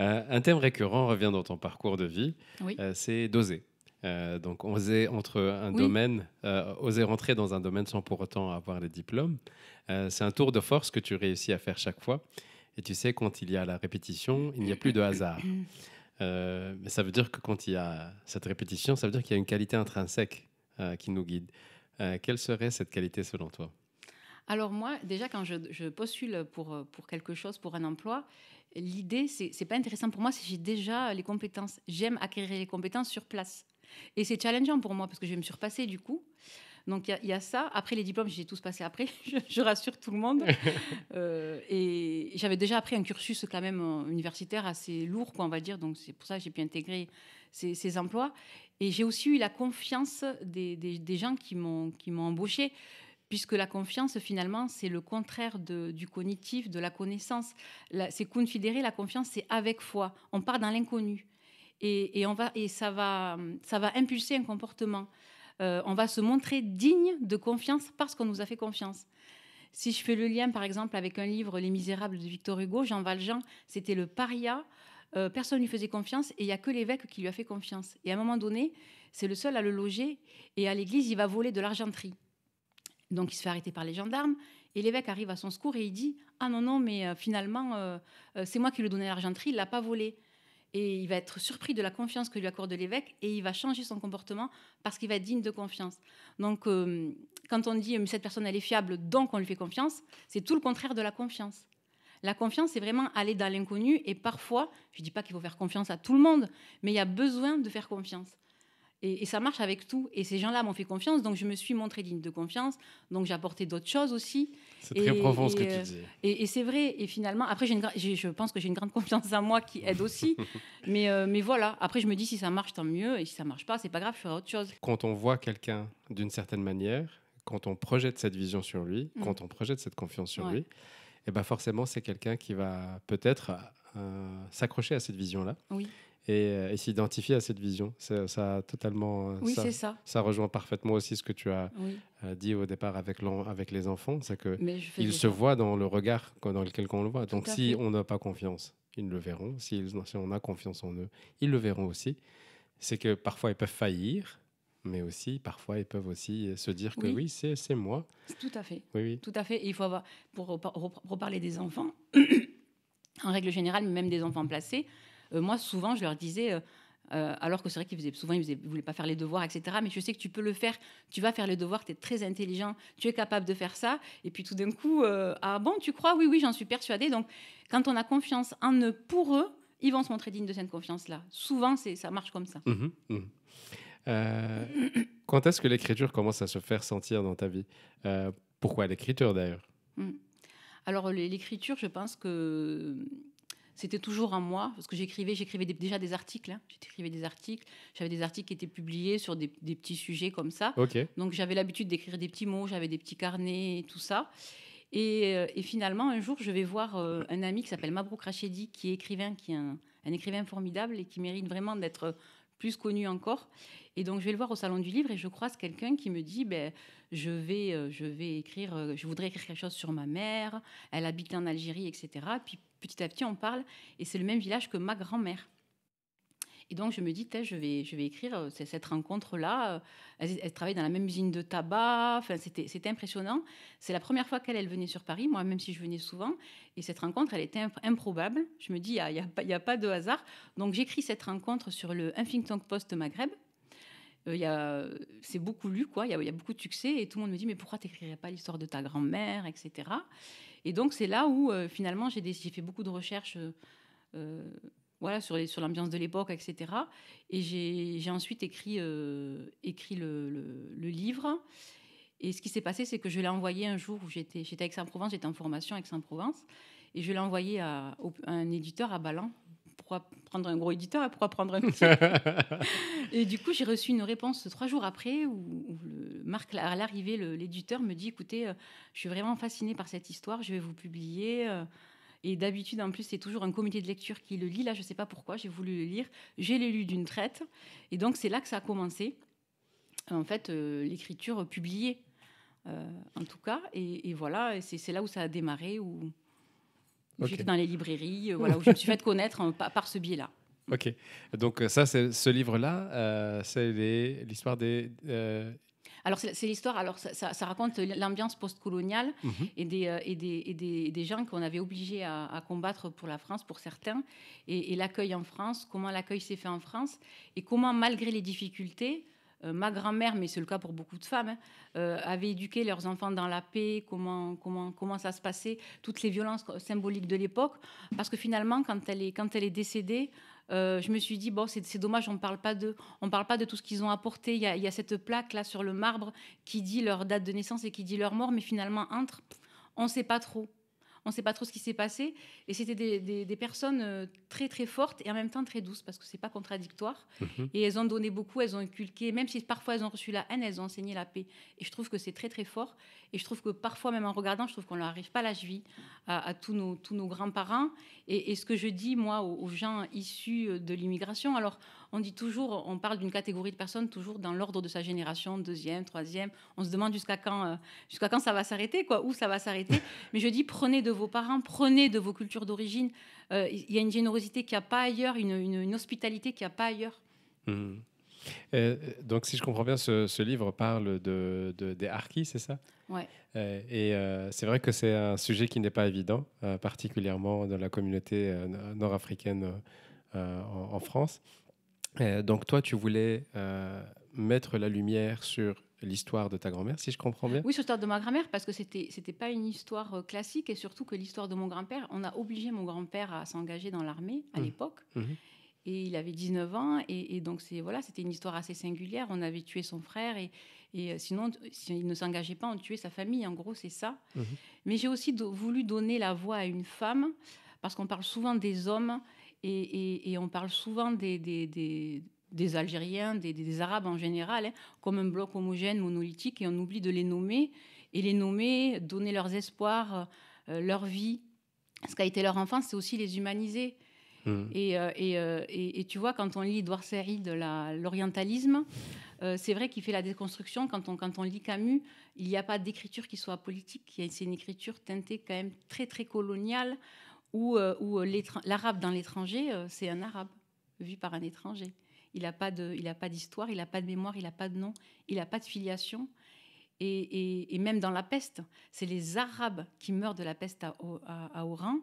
Euh, un thème récurrent revient dans ton parcours de vie, euh, c'est d'oser. donc oser entre un domaine, oser rentrer dans un domaine sans pour autant avoir les diplômes, c'est un tour de force que tu réussis à faire chaque fois. Et tu sais, quand il y a la répétition, il n'y a plus de hasard. mais ça veut dire que quand il y a cette répétition, ça veut dire qu'il y a une qualité intrinsèque euh, qui nous guide. Euh, quelle serait cette qualité selon toi alors moi, déjà, quand je, postule pour, euh, pour quelque chose, pour un emploi, l'idée, c'est n'est pas intéressant pour moi si j'ai déjà les compétences. J'aime acquérir les compétences sur place. Et c'est challengeant pour moi parce que je vais me surpasser du coup. Donc il y, a ça. Après les diplômes, j'ai tous passé après. Je, rassure tout le monde. et j'avais déjà appris un cursus quand même universitaire assez lourd, quoi, on va dire. Donc c'est pour ça que j'ai pu intégrer ces, ces emplois. Et j'ai aussi eu la confiance des, gens qui m'ont embauché puisque la confiance, finalement, c'est le contraire du cognitif, de la connaissance. C'est confidéré, la confiance, c'est avec foi. On part dans l'inconnu. Et, on va, et ça, va, ça va impulser un comportement. Euh, on va se montrer digne de confiance parce qu'on nous a fait confiance. Si je fais le lien, par exemple, avec un livre, Les Misérables de Victor Hugo, Jean Valjean, c'était le paria euh, personne ne lui faisait confiance et il n'y a que l'évêque qui lui a fait confiance. Et à un moment donné, c'est le seul à le loger et à l'église, il va voler de l'argenterie. Donc il se fait arrêter par les gendarmes et l'évêque arrive à son secours et il dit Ah non, non, mais euh, finalement, euh, c'est moi qui lui ai donné l'argenterie, il ne l'a pas volé. Et il va être surpris de la confiance que lui accorde l'évêque et il va changer son comportement parce qu'il va être digne de confiance. Donc, quand on dit cette personne elle est fiable, donc on lui fait confiance, c'est tout le contraire de la confiance. La confiance, c'est vraiment aller dans l'inconnu. Et parfois, je ne dis pas qu'il faut faire confiance à tout le monde, mais il y a besoin de faire confiance. Et, ça marche avec tout. Et ces gens-là m'ont fait confiance, donc je me suis montré digne de confiance. Donc j'ai apporté d'autres choses aussi. C'est très profond ce que tu euh, dis. Et, c'est vrai. Et finalement, après, je pense que j'ai une grande confiance en moi qui aide aussi. Euh, mais, voilà. Après, je me dis si ça marche, tant mieux. Et si ça marche pas, c'est pas grave, je ferai autre chose. Quand on voit quelqu'un d'une certaine manière, quand on projette cette vision sur lui, mm. quand on projette cette confiance sur lui, et eh ben forcément, c'est quelqu'un qui va peut-être euh, s'accrocher à cette vision-là. Euh, et, s'identifier à cette vision. Ça, totalement. Euh, ça, rejoint parfaitement aussi ce que tu as dit au départ avec, avec les enfants, c'est que se voient dans le regard dans lequel on le voit. Donc si on n'a pas confiance, ils le verront. si on a confiance en eux, ils le verront aussi. C'est que parfois ils peuvent faillir, mais aussi parfois ils peuvent aussi euh, se dire que oui, c'est moi. Tout à fait. Oui, oui. Tout à fait. il faut avoir, pour reparler des enfants, en règle générale, même des enfants placés, euh, moi souvent je leur disais. Euh, alors que c'est vrai qu'ils faisaient souvent, ils ne voulaient pas faire les devoirs, etc. Mais je sais que tu peux le faire, tu vas faire les devoirs, tu es très intelligent, tu es capable de faire ça. Et puis tout d'un coup, ah bon, tu crois Oui, oui, j'en suis persuadée. Donc quand on a confiance en eux pour eux, ils vont se montrer dignes de cette confiance-là. Souvent, ça marche comme ça. Mmh mmh euh, quand est-ce que l'écriture commence à se faire sentir dans ta vie euh, Pourquoi l'écriture d'ailleurs hmm. Alors l'écriture, je pense que c'était toujours en moi, parce que j'écrivais, j'écrivais déjà des articles. tu hein. t'écrivais des articles. J'avais des articles qui étaient publiés sur des, petits sujets comme ça. Donc j'avais l'habitude d'écrire des petits mots, j'avais des petits carnets, et tout ça. Et, euh, finalement, un jour, je vais voir un ami qui s'appelle Mabrouk Rachedi, qui est écrivain, qui est un écrivain formidable et qui mérite vraiment d'être plus connu encore. Et donc, je vais le voir au Salon du Livre et je croise quelqu'un qui me dit ben, je, vais, euh, je vais écrire, euh, je voudrais écrire quelque chose sur ma mère, elle habite en Algérie, etc. Puis petit à petit, on parle. Et c'est le même village que ma grand-mère. Et donc, je me dis, je vais, je vais écrire euh, cette rencontre-là. Euh, elle, elle, travaillait dans la même usine de tabac. Enfin, c'était impressionnant. C'est la première fois qu'elle venait sur Paris, moi, même si je venais souvent. Et cette rencontre, elle était improbable. Je me dis, il n'y a, pas de hasard. Donc, j'écris cette rencontre sur le Huffington Post Maghreb. Euh, c'est beaucoup lu, quoi. Il y, a beaucoup de succès et tout le monde me dit mais pourquoi tu n'écrirais pas l'histoire de ta grand-mère, etc. Et donc c'est là où finalement j'ai fait beaucoup de recherches voilà, sur, l'ambiance de l'époque, etc. Et j'ai, ensuite écrit, euh, le, livre. Et ce qui s'est passé, c'est que je l'ai envoyé un jour où j'étais, j'étais à Aix-en-Provence, j'étais en formation à Aix-en-Provence, et je l'ai envoyé à, un éditeur à Ballan. Pourquoi prendre un gros éditeur pourquoi prendre un petit Et du coup, j'ai reçu une réponse trois jours après où, le, Marc, à l'arrivée, l'éditeur me dit Écoutez, euh, je suis vraiment fasciné par cette histoire, je vais vous publier. Euh, et d'habitude, en plus, c'est toujours un comité de lecture qui le lit. Là, je ne sais pas pourquoi, j'ai voulu le lire. J'ai lu d'une traite. Et donc, c'est là que ça a commencé, en fait, euh, l'écriture publiée, euh, en tout cas. Et, et voilà, c'est là où ça a démarré, où, j'étais dans les librairies, euh, où je me suis fait connaître hein, par, ce biais-là. Ok, donc ça, c'est ce livre-là, c'est l'histoire des alors, c'est l'histoire, alors ça, raconte l'ambiance postcoloniale mhm. et, des, euh, des, gens qu'on avait obligés à, combattre pour la France, pour certains, et, l'accueil en France, comment l'accueil s'est fait en France, et comment, malgré les difficultés, euh, ma grand-mère, mais c'est le cas pour beaucoup de femmes, hein, euh, avait éduqué leurs enfants dans la paix, comment, comment, comment ça se passait, toutes les violences symboliques de l'époque, parce que finalement, quand elle est, quand elle est décédée, euh, je me suis dit, bon, c'est dommage, on ne parle pas parle pas de tout ce qu'ils ont apporté. Il y, a, cette plaque là sur le marbre qui dit leur date de naissance et qui dit leur mort, mais finalement, entre, on ne sait pas trop on ne sait pas trop ce qui s'est passé. Et c'était des, personnes euh, très très fortes et en même temps très douces parce que ce n'est pas contradictoire. Mhm. Et elles ont donné beaucoup, elles ont inculqué, même si parfois elles ont reçu la haine, elles ont enseigné la paix. Et je trouve que c'est très très fort. Et je trouve que parfois, même en regardant, je trouve qu'on n'arrive pas à la cheville à, tous nos, grands-parents. Et, ce que je dis, moi, aux, aux gens issus euh, de l'immigration, alors on dit toujours, on parle d'une catégorie de personnes toujours dans l'ordre de sa génération, deuxième, troisième. On se demande jusqu'à quand, euh, jusqu'à quand ça va s'arrêter, quoi, où ça va s'arrêter. Mais je dis, prenez de vos parents, prenez de vos cultures d'origine. Euh, il y a une générosité qui n'y a pas ailleurs, une, hospitalité qui n'y a pas ailleurs. Mmh. Euh, donc, si je comprends bien, ce, livre parle de, des harkis, c'est ça Ouais. et c'est vrai que c'est un sujet qui n'est pas évident, particulièrement dans la communauté nord-africaine en, France. Euh, donc toi, tu voulais euh, mettre la lumière sur l'histoire de ta grand-mère, si je comprends bien. Oui, sur l'histoire de ma grand-mère, parce que c'était c'était pas une histoire euh, classique, et surtout que l'histoire de mon grand-père, on a obligé mon grand-père à s'engager dans l'armée à mmh. l'époque. Mmh. Et il avait 19 ans, et, donc c'est voilà, c'était une histoire assez singulière. On avait tué son frère, et, et sinon, s'il ne s'engageait pas, on tuait sa famille. En gros, c'est ça. Mmh. Mais j'ai aussi voulu donner la voix à une femme, parce qu'on parle souvent des hommes, et, on parle souvent des, des, Algériens, des, Arabes en général, hein, comme un bloc homogène, monolithique, et on oublie de les nommer, et les nommer, donner leurs espoirs, euh, leur vie, ce qu'a été leur enfance, c'est aussi les humaniser. Hmm. Euh, euh, et, tu vois, quand on lit Edouard de l'orientalisme, c'est vrai qu'il fait la déconstruction. Quand on, quand on lit Camus, il n'y a pas d'écriture qui soit politique. C'est une écriture teintée quand même très, très coloniale, où, euh, euh, l'arabe dans l'étranger, euh, c'est un arabe vu par un étranger. Il n'a pas d'histoire, il n'a pas de mémoire, il n'a pas de nom, il n'a pas de filiation. Et, même dans la peste, c'est les Arabes qui meurent de la peste à, Oran,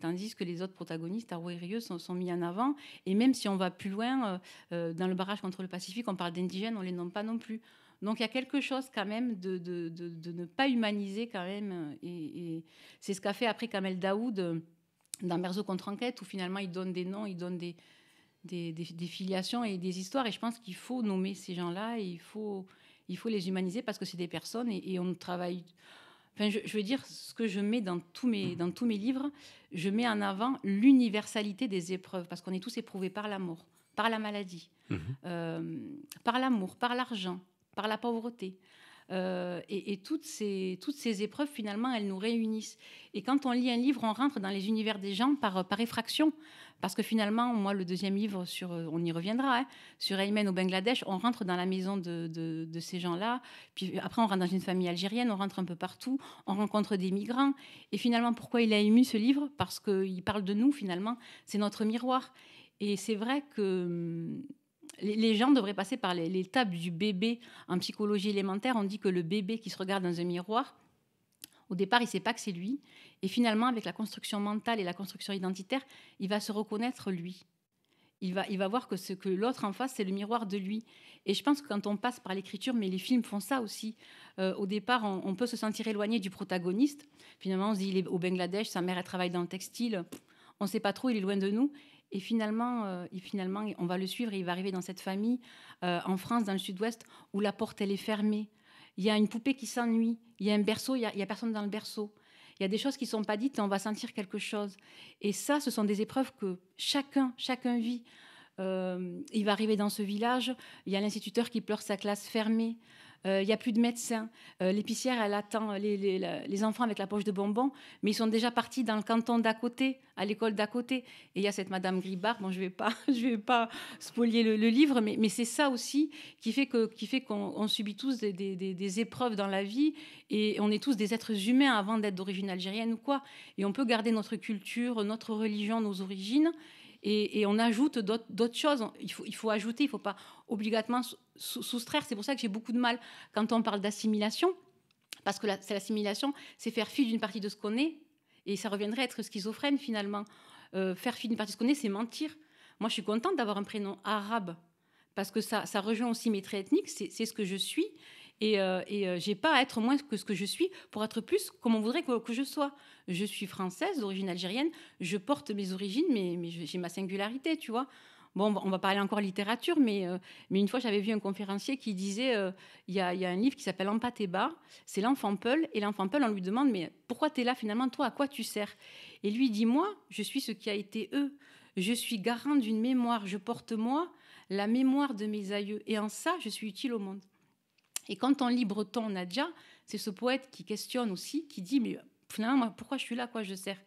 tandis que les autres protagonistes, à sont, sont mis en avant. Et même si on va plus loin, dans le barrage contre le Pacifique, on parle d'indigènes, on ne les nomme pas non plus. Donc il y a quelque chose quand même de, ne pas humaniser quand même. Et, et c'est ce qu'a fait après Kamel Daoud dans Berzo contre-enquête, où finalement ils donnent des noms, ils donnent des, des, filiations et des histoires. Et je pense qu'il faut nommer ces gens-là et il faut, il faut les humaniser parce que c'est des personnes et, on travaille. Enfin, je, veux dire, ce que je mets dans tous mes, dans tous mes livres, je mets en avant l'universalité des épreuves parce qu'on est tous éprouvés par l'amour par la maladie, mhm. euh, par l'amour, par l'argent, par la pauvreté. Euh, et, toutes, ces, toutes ces épreuves, finalement, elles nous réunissent. Et quand on lit un livre, on rentre dans les univers des gens par, par effraction. Parce que finalement, moi, le deuxième livre, sur, euh, on y reviendra, hein, sur Aymen au Bangladesh, on rentre dans la maison de, de, de ces gens-là. Puis après, on rentre dans une famille algérienne, on rentre un peu partout, on rencontre des migrants. Et finalement, pourquoi il a ému ce livre Parce qu'il parle de nous, finalement. C'est notre miroir. Et c'est vrai que hum, les gens devraient passer par l'étape du bébé. En psychologie élémentaire, on dit que le bébé qui se regarde dans un miroir, au départ, il ne sait pas que c'est lui. Et finalement, avec la construction mentale et la construction identitaire, il va se reconnaître lui. Il va, il va voir que ce que l'autre en face, c'est le miroir de lui. Et je pense que quand on passe par l'écriture, mais les films font ça aussi. Euh, au départ, on, peut se sentir éloigné du protagoniste. Finalement, on se dit, il est au Bangladesh, sa mère, travaille dans le textile. On ne sait pas trop, il est loin de nous. Et finalement, euh, finalement, on va le suivre et il va arriver dans cette famille euh, en France, dans le sud-ouest, où la porte, elle est fermée. Il y a une poupée qui s'ennuie. Il y a un berceau, il n'y a, personne dans le berceau. Il y a des choses qui ne sont pas dites et on va sentir quelque chose. Et ça, ce sont des épreuves que chacun, chacun vit. Euh, il va arriver dans ce village, il y a l'instituteur qui pleure sa classe fermée il euh, n'y a plus de médecins. Euh, l'épicière, elle attend les, enfants avec la poche de bonbons, mais ils sont déjà partis dans le canton d'à côté, à l'école d'à côté. Et il y a cette Madame Gribard, bon, je vais, pas, je vais pas spolier le, livre, mais, c'est ça aussi qui fait qu'on subit tous des, des, épreuves dans la vie, et on est tous des êtres humains avant d'être d'origine algérienne ou quoi. Et on peut garder notre culture, notre religion, nos origines, et, on ajoute d'autres choses. Il faut, ajouter, il ne faut pas obligatoirement soustraire. C'est pour ça que j'ai beaucoup de mal quand on parle d'assimilation, parce que c'est l'assimilation, c'est faire fi d'une partie de ce qu'on est, et ça reviendrait à être schizophrène finalement. Euh, faire fi d'une partie de ce qu'on est, c'est mentir. Moi, je suis contente d'avoir un prénom arabe parce que ça, ça rejoint aussi mes traits ethniques, c'est ce que je suis et, euh, et euh, j'ai pas à être moins que ce que je suis pour être plus comme on voudrait que, je sois. Je suis française d'origine algérienne, je porte mes origines, mais, j'ai ma singularité, tu vois. Bon, on va parler encore littérature, mais, euh, mais une fois, j'avais vu un conférencier qui disait il y, a, un livre qui s'appelle Empathéba, c'est l'enfant Peul, et l'enfant Peul, on lui demande Mais pourquoi tu es là finalement Toi, à quoi tu sers Et lui dit Moi, je suis ce qui a été eux. Je suis garant d'une mémoire. Je porte moi la mémoire de mes aïeux. Et en ça, je suis utile au monde. Et quand on lit Breton Nadja, c'est ce poète qui questionne aussi, qui dit mais finalement pourquoi je suis là, quoi je sers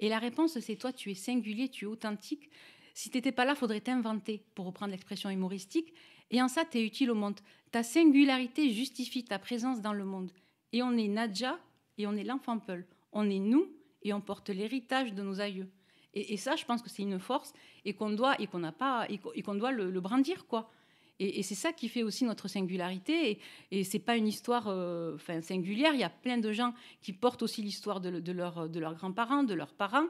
Et la réponse c'est toi, tu es singulier, tu es authentique. Si t'étais pas là, il faudrait t'inventer, pour reprendre l'expression humoristique. Et en ça, tu es utile au monde. Ta singularité justifie ta présence dans le monde. Et on est Nadja et on est l'enfant Peul. On est nous et on porte l'héritage de nos aïeux. Et, ça, je pense que c'est une force et qu'on doit et qu'on n'a pas et qu'on doit le brandir quoi. Et, c'est ça qui fait aussi notre singularité. Et, et c'est pas une histoire euh, enfin, singulière. Il y a plein de gens qui portent aussi l'histoire de, leur, de leurs grands-parents, de leurs parents.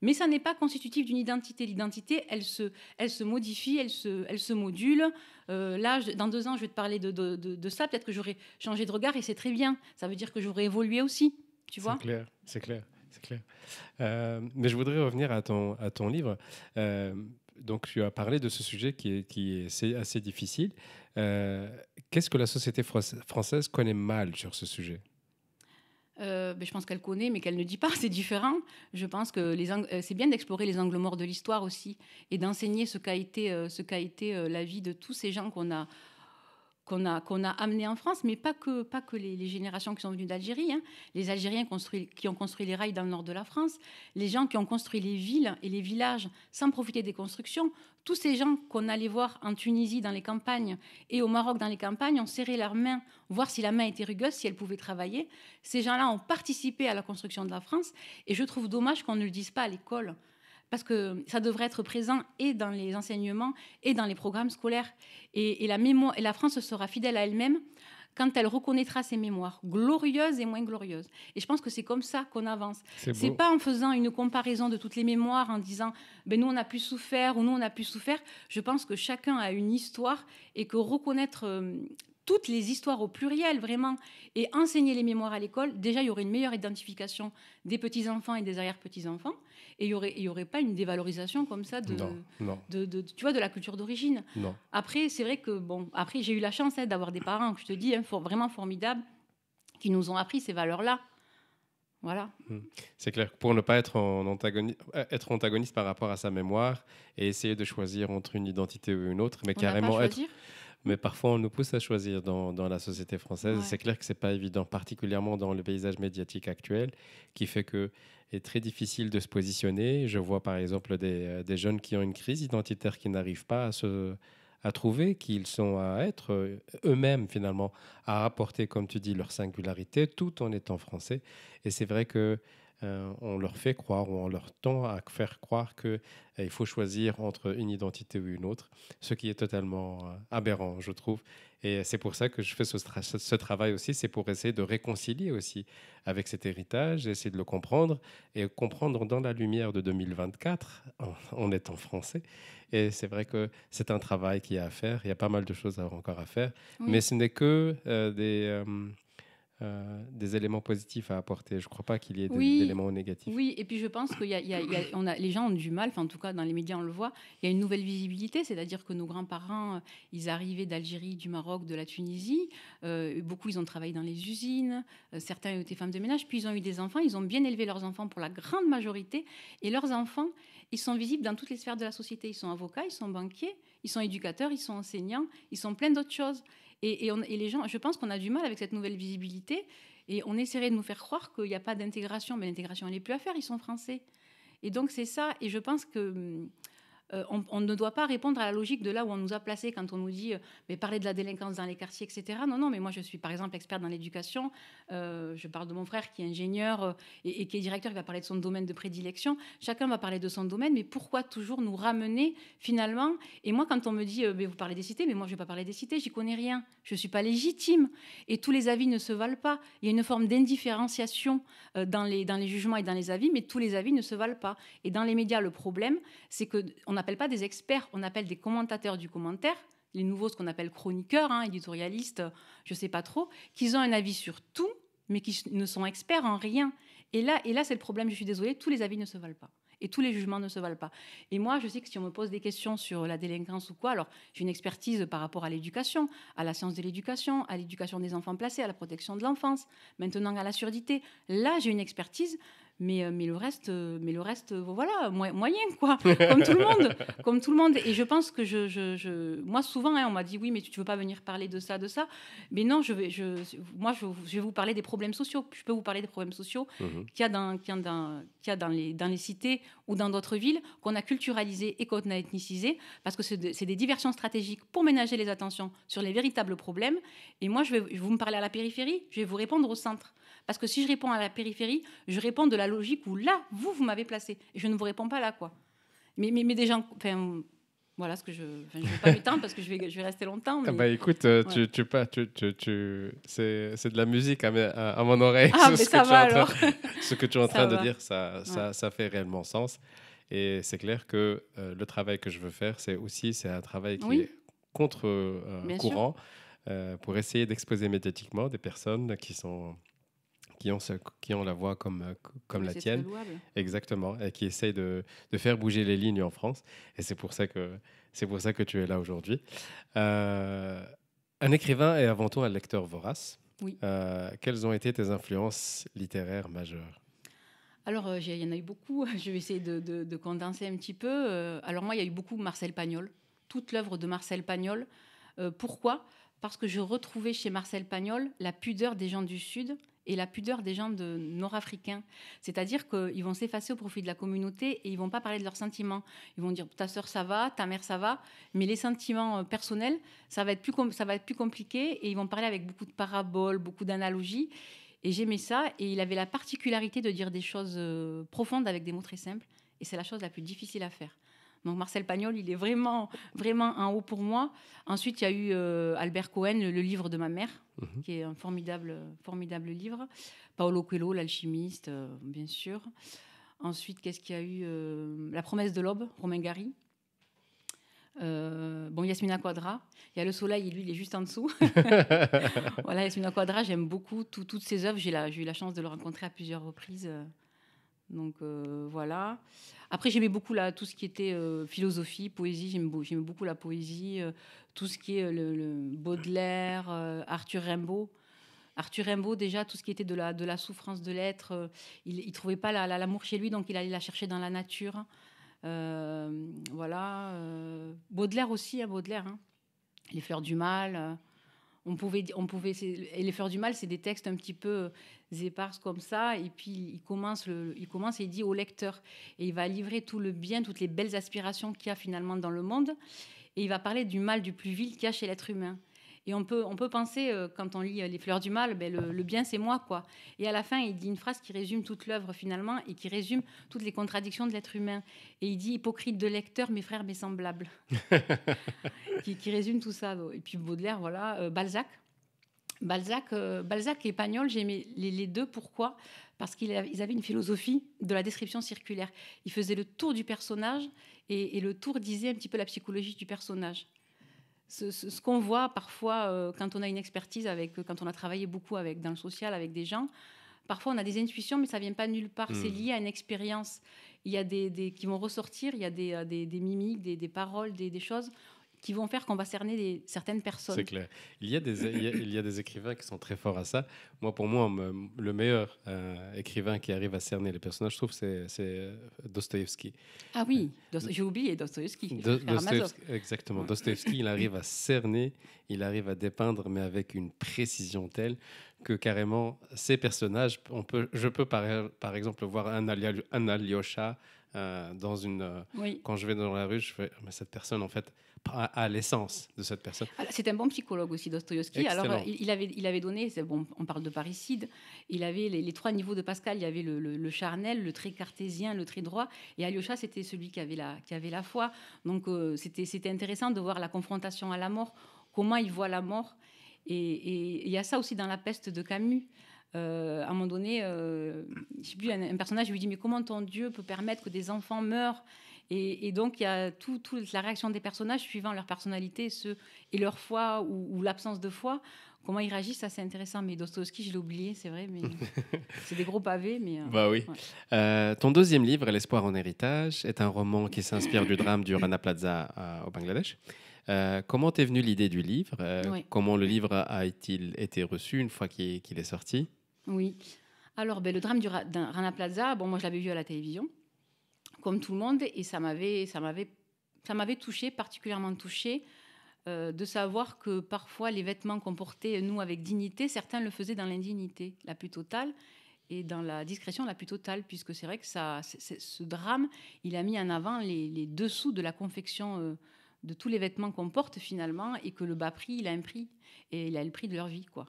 Mais ça n'est pas constitutif d'une identité. L'identité, elle se, elle se modifie, elle se, elle se module. Euh, là, dans deux ans, je vais te parler de, de, ça. Peut-être que j'aurai changé de regard et c'est très bien. Ça veut dire que j'aurai évolué aussi. Tu vois C'est clair, c'est clair, clair. Euh, mais je voudrais revenir à ton, à ton livre. Euh, donc tu as parlé de ce sujet qui est, qui assez difficile. Euh, qu'est-ce que la société française connaît mal sur ce sujet euh, ben, je pense qu'elle connaît, mais qu'elle ne dit pas, c'est différent. Je pense que euh, c'est bien d'explorer les angles morts de l'histoire aussi et d'enseigner ce qu'a été, ce été la vie de tous ces gens qu'on a, qu'on a, qu'on a amené en France, mais pas que, pas que les, générations qui sont venues d'Algérie, hein. les Algériens qui ont construit les rails dans le nord de la France, les gens qui ont construit les villes et les villages sans profiter des constructions, tous ces gens qu'on allait voir en Tunisie dans les campagnes et au Maroc dans les campagnes ont serré leurs mains, voir si la main était rugueuse, si elle pouvait travailler. Ces gens-là ont participé à la construction de la France et je trouve dommage qu'on ne le dise pas à l'école parce que ça devrait être présent et dans les enseignements et dans les programmes scolaires. Et, la, mémoire, et la France sera fidèle à elle-même quand elle reconnaîtra ses mémoires, glorieuses et moins glorieuses. Et je pense que c'est comme ça qu'on avance. Ce n'est pas en faisant une comparaison de toutes les mémoires, en disant ben, nous on a pu souffrir, ou nous on a pu souffrir. Je pense que chacun a une histoire et que reconnaître euh, toutes les histoires au pluriel, vraiment, et enseigner les mémoires à l'école, déjà, il y aurait une meilleure identification des petits-enfants et des arrière-petits-enfants, et il n'y aurait, y aurait pas une dévalorisation comme ça de, tu vois, de la culture d'origine. Après, c'est vrai que, bon, après, j'ai eu la chance hein, d'avoir des parents, que je te dis, hein, vraiment formidables, qui nous ont appris ces valeurs-là. Voilà. Hmm. C'est clair. Pour ne pas être, en antagoniste, euh, être antagoniste par rapport à sa mémoire et essayer de choisir entre une identité ou une autre, mais carrément être mais parfois on nous pousse à choisir dans, la société française. C'est clair que c'est pas évident, particulièrement dans le paysage médiatique actuel, qui fait que est très difficile de se positionner. Je vois par exemple des, euh, jeunes qui ont une crise identitaire qui n'arrivent pas à se à trouver qu'ils sont à être euh, eux-mêmes finalement, à apporter, comme tu dis, leur singularité tout en étant français. Et c'est vrai que euh, on leur fait croire ou on leur tend à faire croire qu'il euh, il faut choisir entre une identité ou une autre, ce qui est totalement euh, aberrant, je trouve. Et c'est pour ça que je fais ce, travail aussi, c'est pour essayer de réconcilier aussi avec cet héritage, essayer de le comprendre et comprendre dans la lumière de 2024, en, en étant français. Et c'est vrai que c'est un travail qui a à faire, il y a pas mal de choses encore à faire, mais ce n'est que des euh, des éléments positifs à apporter. Je ne crois pas qu'il y ait des, éléments négatifs. Oui, et puis je pense que a, on a, les gens ont du mal, en tout cas dans les médias on le voit, il y a une nouvelle visibilité, c'est-à-dire que nos grands-parents, euh, ils arrivaient d'Algérie, du Maroc, de la Tunisie, euh, beaucoup ils ont travaillé dans les usines, certains ont été femmes de ménage, puis ils ont eu des enfants, ils ont bien élevé leurs enfants pour la grande majorité, et leurs enfants, ils sont visibles dans toutes les sphères de la société, ils sont avocats, ils sont banquiers, ils sont éducateurs, ils sont enseignants, ils sont plein d'autres choses. Et, les gens, je pense qu'on a du mal avec cette nouvelle visibilité. Et on essaierait de nous faire croire qu'il n'y a pas d'intégration. Mais l'intégration, elle n'est plus à faire. Ils sont français. Et donc, c'est ça. Et je pense que hum, euh, on, ne doit pas répondre à la logique de là où on nous a placés quand on nous dit euh, mais parler de la délinquance dans les quartiers, etc. Non, non, mais moi je suis par exemple experte dans l'éducation. Euh, je parle de mon frère qui est ingénieur et, qui est directeur, il va parler de son domaine de prédilection. Chacun va parler de son domaine, mais pourquoi toujours nous ramener finalement Et moi, quand on me dit mais vous parlez des cités, mais moi je ne vais pas parler des cités, j'y connais rien, je ne suis pas légitime. Et tous les avis ne se valent pas. Il y a une forme d'indifférenciation dans, les, dans les jugements et dans les avis, mais tous les avis ne se valent pas. Et dans les médias, le problème, c'est que n'appelle pas des experts, on appelle des commentateurs du commentaire, les nouveaux, ce qu'on appelle chroniqueurs, hein, éditorialistes, je ne sais pas trop, qui ont un avis sur tout, mais qui ne sont experts en rien. Et là, et là c'est le problème, je suis désolée, tous les avis ne se valent pas. Et tous les jugements ne se valent pas. Et moi, je sais que si on me pose des questions sur la délinquance ou quoi, alors j'ai une expertise par rapport à l'éducation, à la science de l'éducation, à l'éducation des enfants placés, à la protection de l'enfance, maintenant à la surdité. Là, j'ai une expertise, euh, mais, le reste, euh, mais le reste euh, voilà, moyen, quoi, comme tout le monde. comme tout le monde. Et je pense que je. Moi, souvent, hein, on m'a dit oui, mais tu ne veux pas venir parler de ça, de ça. Mais non, je vais, moi, je, vais vous parler des problèmes sociaux. Je peux vous parler des problèmes sociaux mhm. qu'il y a, dans, a, dans, les, dans les cités ou dans d'autres villes, qu'on a culturalisé et qu'on a ethnicisé, parce que c'est, des diversions stratégiques pour ménager les attentions sur les véritables problèmes. Et moi, je vais, vous me parler à la périphérie, je vais vous répondre au centre. Parce que si je réponds à la périphérie, je réponds de la logique où là, vous, vous m'avez placé. Et je ne vous réponds pas là, quoi. Mais, mais, mais des gens. Enfin, voilà ce que je. Enfin, n'ai pas le temps parce que je vais, je vais rester longtemps. Ah bah écoute, euh, tu, pas tu, tu, tu c'est de la musique à, mon oreille. Ah, ce, mais ça que va alors. ce que tu es en train de dire, ça, ça, ça, fait réellement sens. Et c'est clair que euh, le travail que je veux faire, c'est aussi c'est un travail qui est contre euh, courant pour essayer d'exposer médiatiquement des personnes qui sont qui ont, qui la voix comme, euh, comme la tienne. Exactement, et qui essayent de, faire bouger les lignes en France. Et c'est pour ça que, pour ça que tu es là aujourd'hui. Euh, un écrivain et avant tout un lecteur vorace. Oui. Euh, quelles ont été tes influences littéraires majeures alors, il y en a eu beaucoup. Je vais essayer de, condenser un petit peu. alors, moi, il y a eu beaucoup Marcel Pagnol, toute l'œuvre de Marcel Pagnol. pourquoi parce que je retrouvais chez Marcel Pagnol la pudeur des gens du Sud et la pudeur des gens de nord-africains. C'est-à-dire qu'ils vont s'effacer au profit de la communauté et ils vont pas parler de leurs sentiments. Ils vont dire ta soeur ça va, ta mère ça va, mais les sentiments euh, personnels, ça va être plus compliqué et ils vont parler avec beaucoup de paraboles, beaucoup d'analogies. Et j'aimais ça et il avait la particularité de dire des choses euh, profondes avec des mots très simples et c'est la chose la plus difficile à faire. Donc Marcel Pagnol, il est vraiment, vraiment en haut pour moi. Ensuite, il y a eu euh, Albert Cohen, le livre de ma mère, mhm. qui est un formidable, formidable livre. Paolo Coelho, l'alchimiste, euh, bien sûr. Ensuite, qu'est-ce qu'il y a eu euh, La promesse de l'aube, Romain Gary. bon, Yasmina Quadra, il y a le soleil, lui, il est juste en dessous. voilà, Yasmina Quadra, j'aime beaucoup toutes ses œuvres. J'ai eu la chance de le rencontrer à plusieurs reprises donc euh, voilà. Après, j'aimais beaucoup tout ce qui était euh, philosophie, poésie. J'aimais beaucoup la poésie, euh, tout ce qui est le, Baudelaire, Arthur Rimbaud. Arthur Rimbaud, déjà, tout ce qui était de la, souffrance de l'être, il ne trouvait pas l'amour chez lui, donc il allait la chercher dans la nature. voilà. Baudelaire aussi, hein, Baudelaire. Hein. Les fleurs du mal on pouvait, on pouvait et les fleurs du mal, c'est des textes un petit peu euh, épars comme ça, et puis il commence, il commence et il dit au lecteur, et il va livrer tout le bien, toutes les belles aspirations qu'il y a finalement dans le monde, et il va parler du mal du plus vil qu'il y a chez l'être humain. Et on peut, on peut penser, euh, quand on lit euh, Les Fleurs du Mal, ben le, bien c'est moi, quoi. Et à la fin, il dit une phrase qui résume toute l'œuvre finalement et qui résume toutes les contradictions de l'être humain. Et il dit Hypocrite de lecteur, mes frères, mes semblables. qui, résume tout ça. Et puis Baudelaire, voilà, euh, Balzac. Balzac, Balzac et Pagnol, j'aimais les, les, deux. Pourquoi Parce qu'ils avaient une philosophie de la description circulaire. Ils faisaient le tour du personnage et, le tour disait un petit peu la psychologie du personnage ce, qu'on voit parfois euh, quand on a une expertise, avec, euh, quand on a travaillé beaucoup avec, dans le social avec des gens. Parfois, on a des intuitions, mais ça vient pas nulle part. C'est hmm. lié à une expérience. Il y a des, qui vont ressortir, il y a des, euh, des mimiques, des, paroles, des, choses qui vont faire qu'on va cerner des, certaines personnes. C'est clair. Il y, a des, il, y a, des, écrivains qui sont très forts à ça. Moi, pour moi, le meilleur euh, écrivain qui arrive à cerner les personnages, je trouve, c'est euh, Dostoevsky. Ah oui, euh, j'ai oublié Dostoevsky. Do, exactement. Dostoevsky, il arrive à cerner, il arrive à dépeindre, mais avec une précision telle que carrément, ces personnages, on peut, je peux par, par exemple voir un, un Alyosha dans une, quand je vais dans la rue, je fais, mais cette personne, en fait, à, l'essence de cette personne. Ah, c'est un bon psychologue aussi, Dostoïevski. Alors, euh, il avait, il avait donné, bon, on parle de parricide, il avait les, trois niveaux de Pascal. Il y avait le, charnel, le trait cartésien, le trait droit. Et Alyosha, c'était celui qui avait, la, qui avait la foi. Donc, euh, c'était intéressant de voir la confrontation à la mort, comment il voit la mort. Et il y a ça aussi dans la peste de Camus. Euh, à un moment donné, je sais plus, un, un, personnage lui dit Mais comment ton Dieu peut permettre que des enfants meurent et, donc, il y a toute la réaction des personnages suivant leur personnalité ce, et leur foi ou, l'absence de foi. Comment ils réagissent, ça c'est intéressant. Mais Dostoevsky, je l'ai oublié, c'est vrai, mais c'est des gros pavés. Mais, euh, bah oui. Euh, ton deuxième livre, L'espoir en héritage, est un roman qui s'inspire du drame du Rana Plaza euh, au Bangladesh. comment t'es venue l'idée du livre Comment le livre a-t-il été reçu une fois qu'il est sorti Oui. Alors, ben, le drame du Rana Plaza, bon, moi je l'avais vu à la télévision comme tout le monde, et ça m'avait, ça m'avait, ça m'avait touché, particulièrement touché, euh, de savoir que parfois les vêtements qu'on portait nous avec dignité, certains le faisaient dans l'indignité la plus totale et dans la discrétion la plus totale, puisque c'est vrai que ça, ce drame, il a mis en avant les, dessous de la confection. Euh, de tous les vêtements qu'on porte finalement et que le bas prix, il a un prix et il a le prix de leur vie quoi.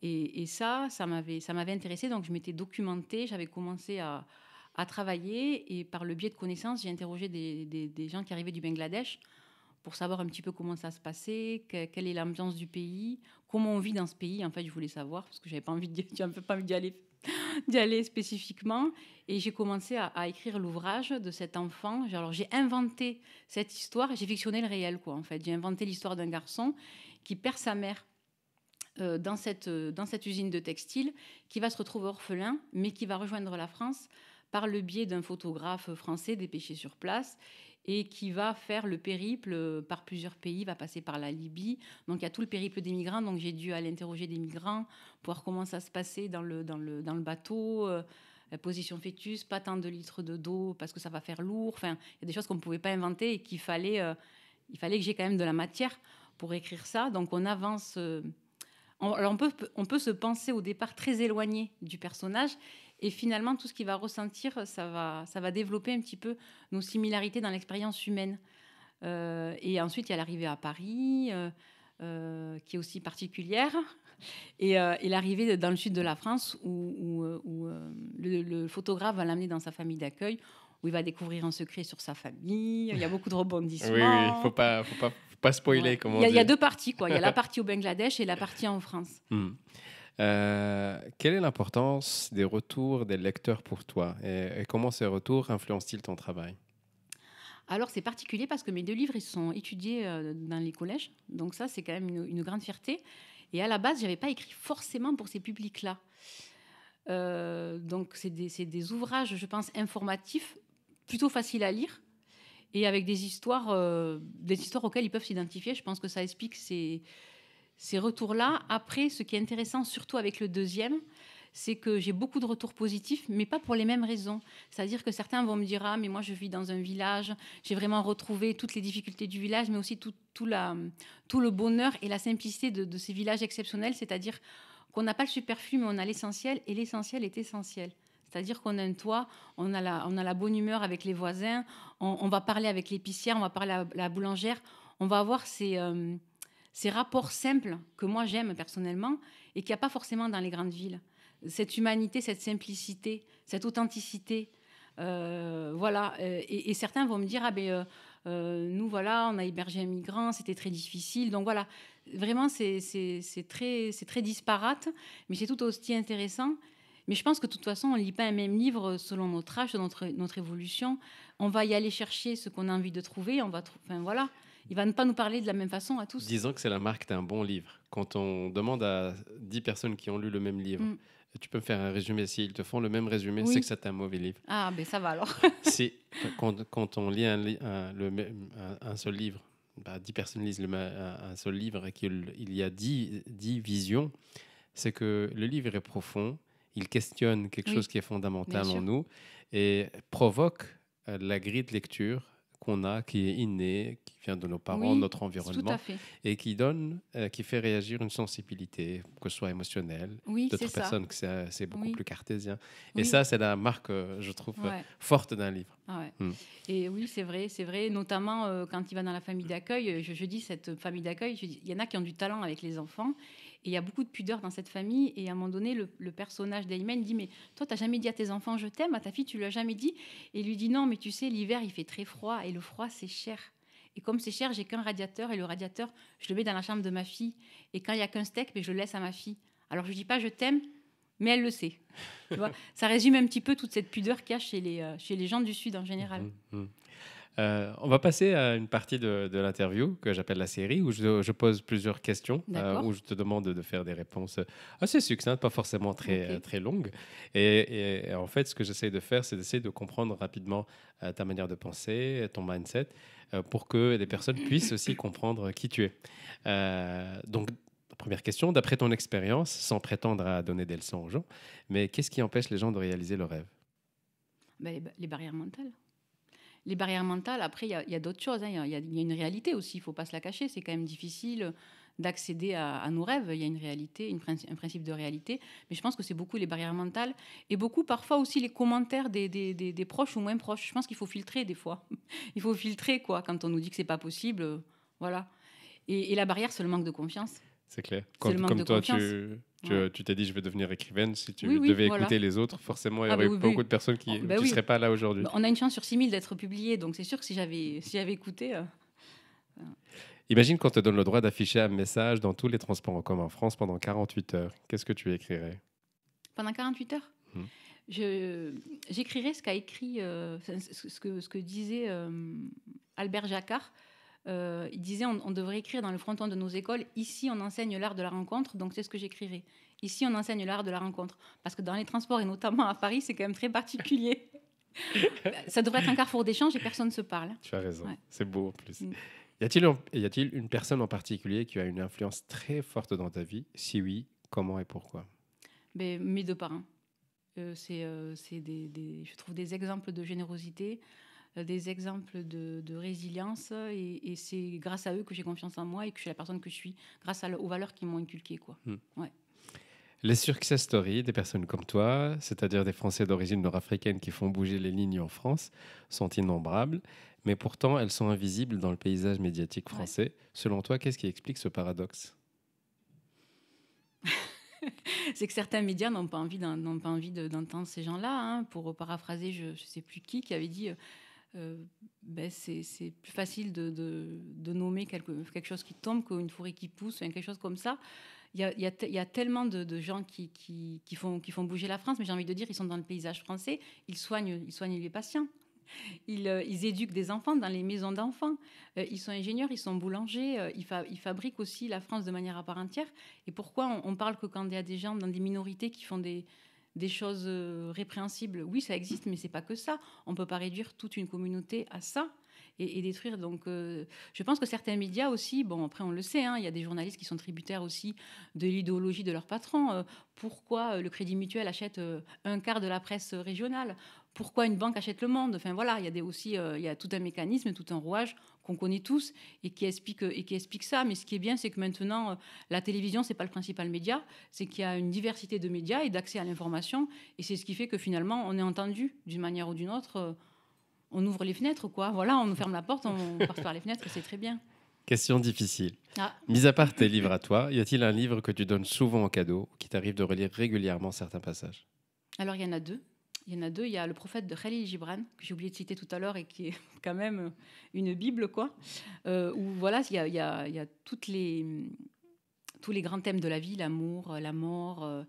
Et, et ça, ça m'avait, ça m'avait intéressé donc je m'étais documentée, j'avais commencé à, à travailler et par le biais de connaissances, j'ai interrogé des, des, gens qui arrivaient du Bangladesh pour savoir un petit peu comment ça se passait, quelle est l'ambiance du pays, comment on vit dans ce pays. En fait, je voulais savoir parce que j'avais pas envie de, pas envie d'y aller, d'y aller spécifiquement. Et j'ai commencé à, à écrire l'ouvrage de cet enfant. Alors j'ai inventé cette histoire, j'ai fictionné le réel quoi. En fait, j'ai inventé l'histoire d'un garçon qui perd sa mère euh, dans cette, euh, dans cette usine de textile, qui va se retrouver orphelin, mais qui va rejoindre la France par le biais d'un photographe français dépêché sur place et qui va faire le périple euh, par plusieurs pays, va passer par la Libye. Donc il y a tout le périple des migrants. Donc j'ai dû aller interroger des migrants pour voir comment ça se passait dans le, dans dans le bateau. Euh, la position fœtus, pas tant de litres de d'eau parce que ça va faire lourd. Enfin, il y a des choses qu'on ne pouvait pas inventer et qu'il fallait, euh, il fallait que j'ai quand même de la matière pour écrire ça. Donc on avance. peut, on peut se penser au départ très éloigné du personnage et finalement, tout ce qu'il va ressentir, ça va, ça va développer un petit peu nos similarités dans l'expérience humaine. Euh, et ensuite, il y a l'arrivée à Paris, euh, euh, qui est aussi particulière, et, l'arrivée dans le sud de la France, où, le, photographe va l'amener dans sa famille d'accueil, où il va découvrir un secret sur sa famille. Il y a beaucoup de rebondissements. Oui, il ne faut pas, pas, pas spoiler. Comment il, y a, y a deux parties. Quoi. Il y a la partie au Bangladesh et la partie en France. Hmm. Euh, quelle est l'importance des retours des lecteurs pour toi et, comment ces retours influencent-ils ton travail alors c'est particulier parce que mes deux livres ils sont étudiés euh, dans les collèges, donc ça c'est quand même une, grande fierté. Et à la base j'avais pas écrit forcément pour ces publics-là. Euh, donc c'est des, ouvrages, je pense, informatifs, plutôt faciles à lire et avec des histoires, des histoires auxquelles ils peuvent s'identifier. Je pense que ça explique ces, ces retours-là. Après, ce qui est intéressant, surtout avec le deuxième, c'est que j'ai beaucoup de retours positifs, mais pas pour les mêmes raisons. C'est-à-dire que certains vont me dire Ah, mais moi, je vis dans un village, j'ai vraiment retrouvé toutes les difficultés du village, mais aussi tout, tout le bonheur et la simplicité de, ces villages exceptionnels, c'est-à-dire qu'on n'a pas le superflu, mais on a l'essentiel, et l'essentiel est essentiel. C'est-à-dire qu'on a un toit, on a, la, on a la bonne humeur avec les voisins, on, va parler avec l'épicière, on va parler à la boulangère, on va avoir ces, euh, ces rapports simples que moi j'aime personnellement et qu'il n'y a pas forcément dans les grandes villes. Cette humanité, cette simplicité, cette authenticité. Euh, voilà. Euh, et, certains vont me dire Ah ben, euh, nous voilà, on a hébergé un migrant, c'était très difficile. Donc voilà, vraiment, c'est très, très disparate, mais c'est tout aussi intéressant. Mais je pense que de toute façon, on ne lit pas un même livre selon notre âge, notre, notre évolution. On va y aller chercher ce qu'on a envie de trouver. On va, enfin, voilà il va ne pas nous parler de la même façon à tous. Disons que c'est la marque d'un bon livre. Quand on demande à 10 personnes qui ont lu le même livre, mm. tu peux me faire un résumé. S'ils te font le même résumé, c'est que c'est un mauvais livre. Ah, ben ça va alors. si, quand, on lit un, le, un seul livre, bah, 10 personnes lisent le, un, seul livre et qu'il y a 10, 10 visions, c'est que le livre est profond, il questionne quelque chose qui est fondamental en nous et provoque euh, la grille de lecture qu'on a, qui est inné, qui vient de nos parents, notre environnement, et qui donne, euh, qui fait réagir une sensibilité, que ce soit émotionnelle, d'autres personnes, que c'est euh, beaucoup plus cartésien. Et ça, c'est la marque, euh, je trouve, forte d'un livre. Ah hmm. Et oui, c'est vrai, c'est vrai, notamment quand il va dans la famille d'accueil, je, je, dis cette famille d'accueil, il y en a qui ont du talent avec les enfants, et il y a beaucoup de pudeur dans cette famille. Et à un moment donné, le, personnage d'Aymen dit Mais toi, tu n'as jamais dit à tes enfants je t'aime À ah, ta fille, tu l'as jamais dit Et il lui dit Non, mais tu sais, l'hiver, il fait très froid et le froid, c'est cher. Et comme c'est cher, j'ai qu'un radiateur et le radiateur, je le mets dans la chambre de ma fille. Et quand il y a qu'un steak, mais ben, je le laisse à ma fille. Alors je dis pas je t'aime, mais elle le sait. Tu vois ça résume un petit peu toute cette pudeur qu'il y a chez les, euh, chez les gens du Sud en général. Mmh, mmh. Euh, on va passer à une partie de, l'interview que j'appelle la série, où je, pose plusieurs questions, euh, où je te demande de faire des réponses assez succinctes, pas forcément très, euh, très longues. Et, en fait, ce que j'essaie de faire, c'est d'essayer de comprendre rapidement ta manière de penser, ton mindset, pour que les personnes puissent aussi comprendre qui tu es. donc, première question, d'après ton expérience, sans prétendre à donner des leçons aux gens, mais qu'est-ce qui empêche les gens de réaliser leurs rêves bah, les barrières mentales les barrières mentales, après, il y a, d'autres choses. Hein. Il y, a une réalité aussi, il ne faut pas se la cacher. C'est quand même difficile d'accéder à, nos rêves. Il y a une réalité, un principe de réalité. Mais je pense que c'est beaucoup les barrières mentales et beaucoup parfois aussi les commentaires des, proches ou moins proches. Je pense qu'il faut filtrer des fois. il faut filtrer, quoi, quand on nous dit que c'est pas possible. Voilà. Et, la barrière, c'est le manque de confiance. C'est clair. comme toi, tu tu t'es dit, je vais devenir écrivaine. Si tu devais écouter les autres, forcément, il y ah, aurait bah beaucoup de personnes qui ne oh, bah seraient pas là aujourd'hui. Bah, on a une chance sur 6000 d'être publié, donc c'est sûr que si j'avais si écouté. Euh, euh. Imagine qu'on te donne le droit d'afficher un message dans tous les transports en commun en France pendant 48 heures. Qu'est-ce que tu écrirais Pendant 48 heures hmm. J'écrirais ce qu'a écrit, euh, ce, que, ce que disait Albert Jacquard euh, il disait on, devrait écrire dans le fronton de nos écoles, ici on enseigne l'art de la rencontre, donc c'est ce que j'écrirai. Ici on enseigne l'art de la rencontre. Parce que dans les transports, et notamment à Paris, c'est quand même très particulier. ça devrait être un carrefour d'échange et personne ne se parle. Tu as raison, c'est beau en plus. Mm. Y a-t-il une personne en particulier qui a une influence très forte dans ta vie Si oui, comment et pourquoi Mais ben, Mes deux parents. Euh, c'est, euh, je trouve des exemples de générosité, euh, des exemples de, résilience et, c'est grâce à eux que j'ai confiance en moi et que je suis la personne que je suis, grâce aux valeurs qu'ils m'ont inculquées. Quoi. Hmm. Les success stories des personnes comme toi, c'est-à-dire des Français d'origine nord-africaine qui font bouger les lignes en France, sont innombrables, mais pourtant elles sont invisibles dans le paysage médiatique français. Selon toi, qu'est-ce qui explique ce paradoxe c'est que certains médias n'ont pas envie d'entendre ces gens-là. Hein. Pour paraphraser, je ne sais plus qui, qui avait dit euh, euh, ben c'est, plus facile de, nommer quelque, chose qui tombe qu'une forêt qui pousse, hein, quelque chose comme ça. Il y a, y a tellement de, gens qui, font, qui font bouger la France, mais j'ai envie de dire, ils sont dans le paysage français, ils soignent, ils soignent les patients. Ils, euh, éduquent des enfants dans les maisons d'enfants. Euh, ils sont ingénieurs, ils sont boulangers, ils, ils, fabriquent aussi la France de manière à part entière. Et pourquoi on, on parle que quand il y a des gens dans des minorités qui font des, des choses euh, répréhensibles. Oui, ça existe, mais c'est pas que ça. On peut pas réduire toute une communauté à ça et, détruire. Donc, euh, je pense que certains médias aussi, bon, après on le sait, hein, il y a des journalistes qui sont tributaires aussi de l'idéologie de leur patron. Euh, pourquoi euh, le Crédit Mutuel achète un quart de la presse régionale Pourquoi une banque achète Le Monde Enfin voilà, il y a des aussi, il y a tout un mécanisme, tout un rouage qu'on connaît tous et qui explique et qui explique ça. Mais ce qui est bien, c'est que maintenant, la télévision, c'est pas le principal média, c'est qu'il y a une diversité de médias et d'accès à l'information, et c'est ce qui fait que finalement, on est entendu d'une manière ou d'une autre on ouvre les fenêtres, ou quoi. Voilà, on ferme la porte, on passe par les fenêtres, c'est très bien. Question difficile. Ah. Mis à part tes livres à toi, y a-t-il un livre que tu donnes souvent en cadeau, qui t'arrive de relire régulièrement certains passages Alors, il y en a deux. Il y en a deux. Il y a le prophète de Khalil Gibran, que j'ai oublié de citer tout à l'heure et qui est quand même euh, une Bible, quoi. Euh, où, voilà, il y a, toutes les, tous les grands thèmes de la vie, l'amour, euh, la mort.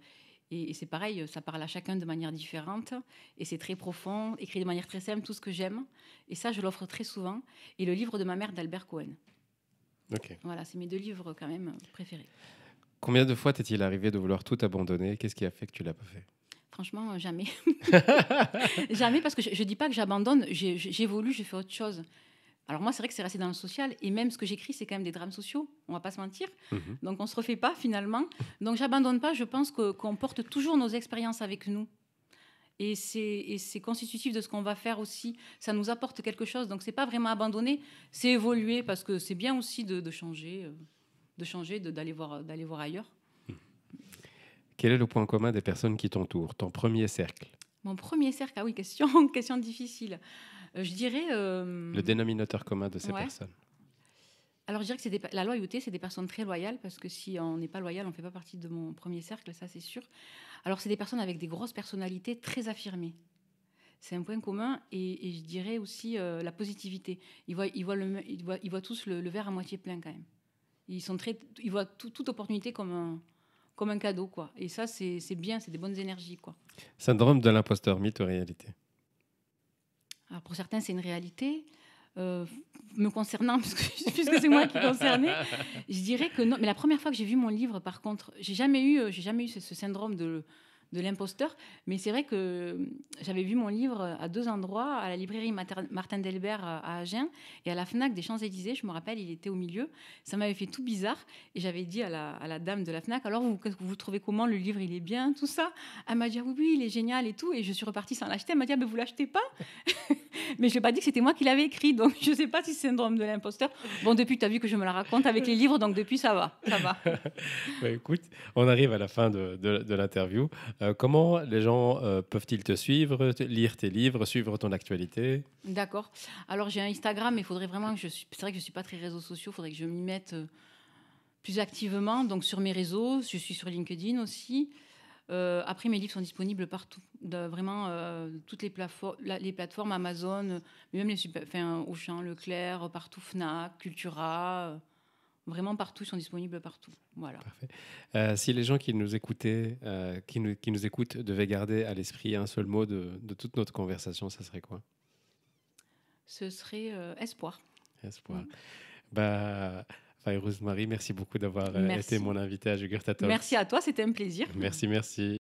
Et, c'est pareil, ça parle à chacun de manière différente. Et c'est très profond, écrit de manière très simple, tout ce que j'aime. Et ça, je l'offre très souvent. Et le livre de ma mère d'Albert Cohen. Ok. Voilà, c'est mes deux livres quand même préférés. Combien de fois t'est-il arrivé de vouloir tout abandonner Qu'est-ce qui a fait que tu l'as pas fait Franchement, euh, jamais. jamais, parce que je ne dis pas que j'abandonne, j'évolue, je fais autre chose. Alors moi, c'est vrai que c'est resté dans le social, et même ce que j'écris, c'est quand même des drames sociaux, on va pas se mentir. Mhm. Donc on se refait pas finalement. Donc j'abandonne pas, je pense qu'on porte toujours nos expériences avec nous. Et c'est constitutif de ce qu'on va faire aussi. Ça nous apporte quelque chose. Donc c'est pas vraiment abandonner, c'est évoluer, parce que c'est bien aussi de, euh, changer, de changer, d'aller voir, voir ailleurs. Quel est le point commun des personnes qui t'entourent Ton premier cercle Mon premier cercle, ah oui, question difficile. Euh, je dirais. Euh, le dénominateur commun de ces personnes. Alors, je dirais que la loyauté, c'est des personnes très loyales, parce que si on n'est pas loyal, on ne fait pas partie de mon premier cercle, ça c'est sûr. Alors, c'est des personnes avec des grosses personnalités très affirmées. C'est un point commun, et, je dirais aussi euh, la positivité. Ils voient, ils le, tous le, verre à moitié plein quand même. Ils, sont très, ils voient toute opportunité comme un, comme un cadeau, quoi. Et ça, c'est bien, c'est des bonnes énergies, quoi. Syndrome de l'imposteur, mythe ou réalité pour certains, c'est une réalité. Euh, me concernant, puisque, c'est moi qui concernais, je dirais que non. Mais la première fois que j'ai vu mon livre, par contre, j'ai jamais eu, euh, j'ai jamais eu ce syndrome de de l'imposteur. Mais c'est vrai que euh, j'avais vu mon livre euh, à deux endroits, à la librairie Martin Delbert euh, à Agen et à la FNAC des Champs-Élysées. Je me rappelle, il était au milieu. Ça m'avait fait tout bizarre. Et j'avais dit à la, dame de la FNAC, alors vous, vous trouvez comment le livre, il est bien, tout ça Elle m'a dit, ah oui, il est génial et tout. Et je suis repartie sans l'acheter. Elle m'a dit, mais ah, ben, vous l'achetez pas mais je n'ai pas dit que c'était moi qui l'avais écrit, donc je ne sais pas si c'est le syndrome de l'imposteur. Bon, depuis, tu as vu que je me la raconte avec les livres, donc depuis, ça va. Ça va. Bah, écoute, on arrive à la fin de, de, l'interview. Euh, comment les gens euh, peuvent-ils te suivre, lire tes livres, suivre ton actualité D'accord. Alors, j'ai un Instagram, mais il faudrait vraiment que je... C'est vrai que je ne suis pas très réseau sociaux, il faudrait que je m'y mette... Euh, plus activement, donc sur mes réseaux, je suis sur LinkedIn aussi. Euh, après, mes livres sont disponibles partout, vraiment euh, toutes les, plateformes, les plateformes Amazon, euh, même les super, enfin, Auchan, Leclerc, partout Fnac, Cultura. Vraiment partout, ils sont disponibles partout. Voilà. Parfait. si les gens qui nous écoutaient, qui nous, qui, écoutent, devaient garder à l'esprit un seul mot de, toute notre conversation, ça serait quoi Ce serait espoir. Espoir. Mm. Bah et Marie, merci beaucoup d'avoir euh, été mon invité à Talk. Merci à toi, c'était un plaisir. Merci, merci.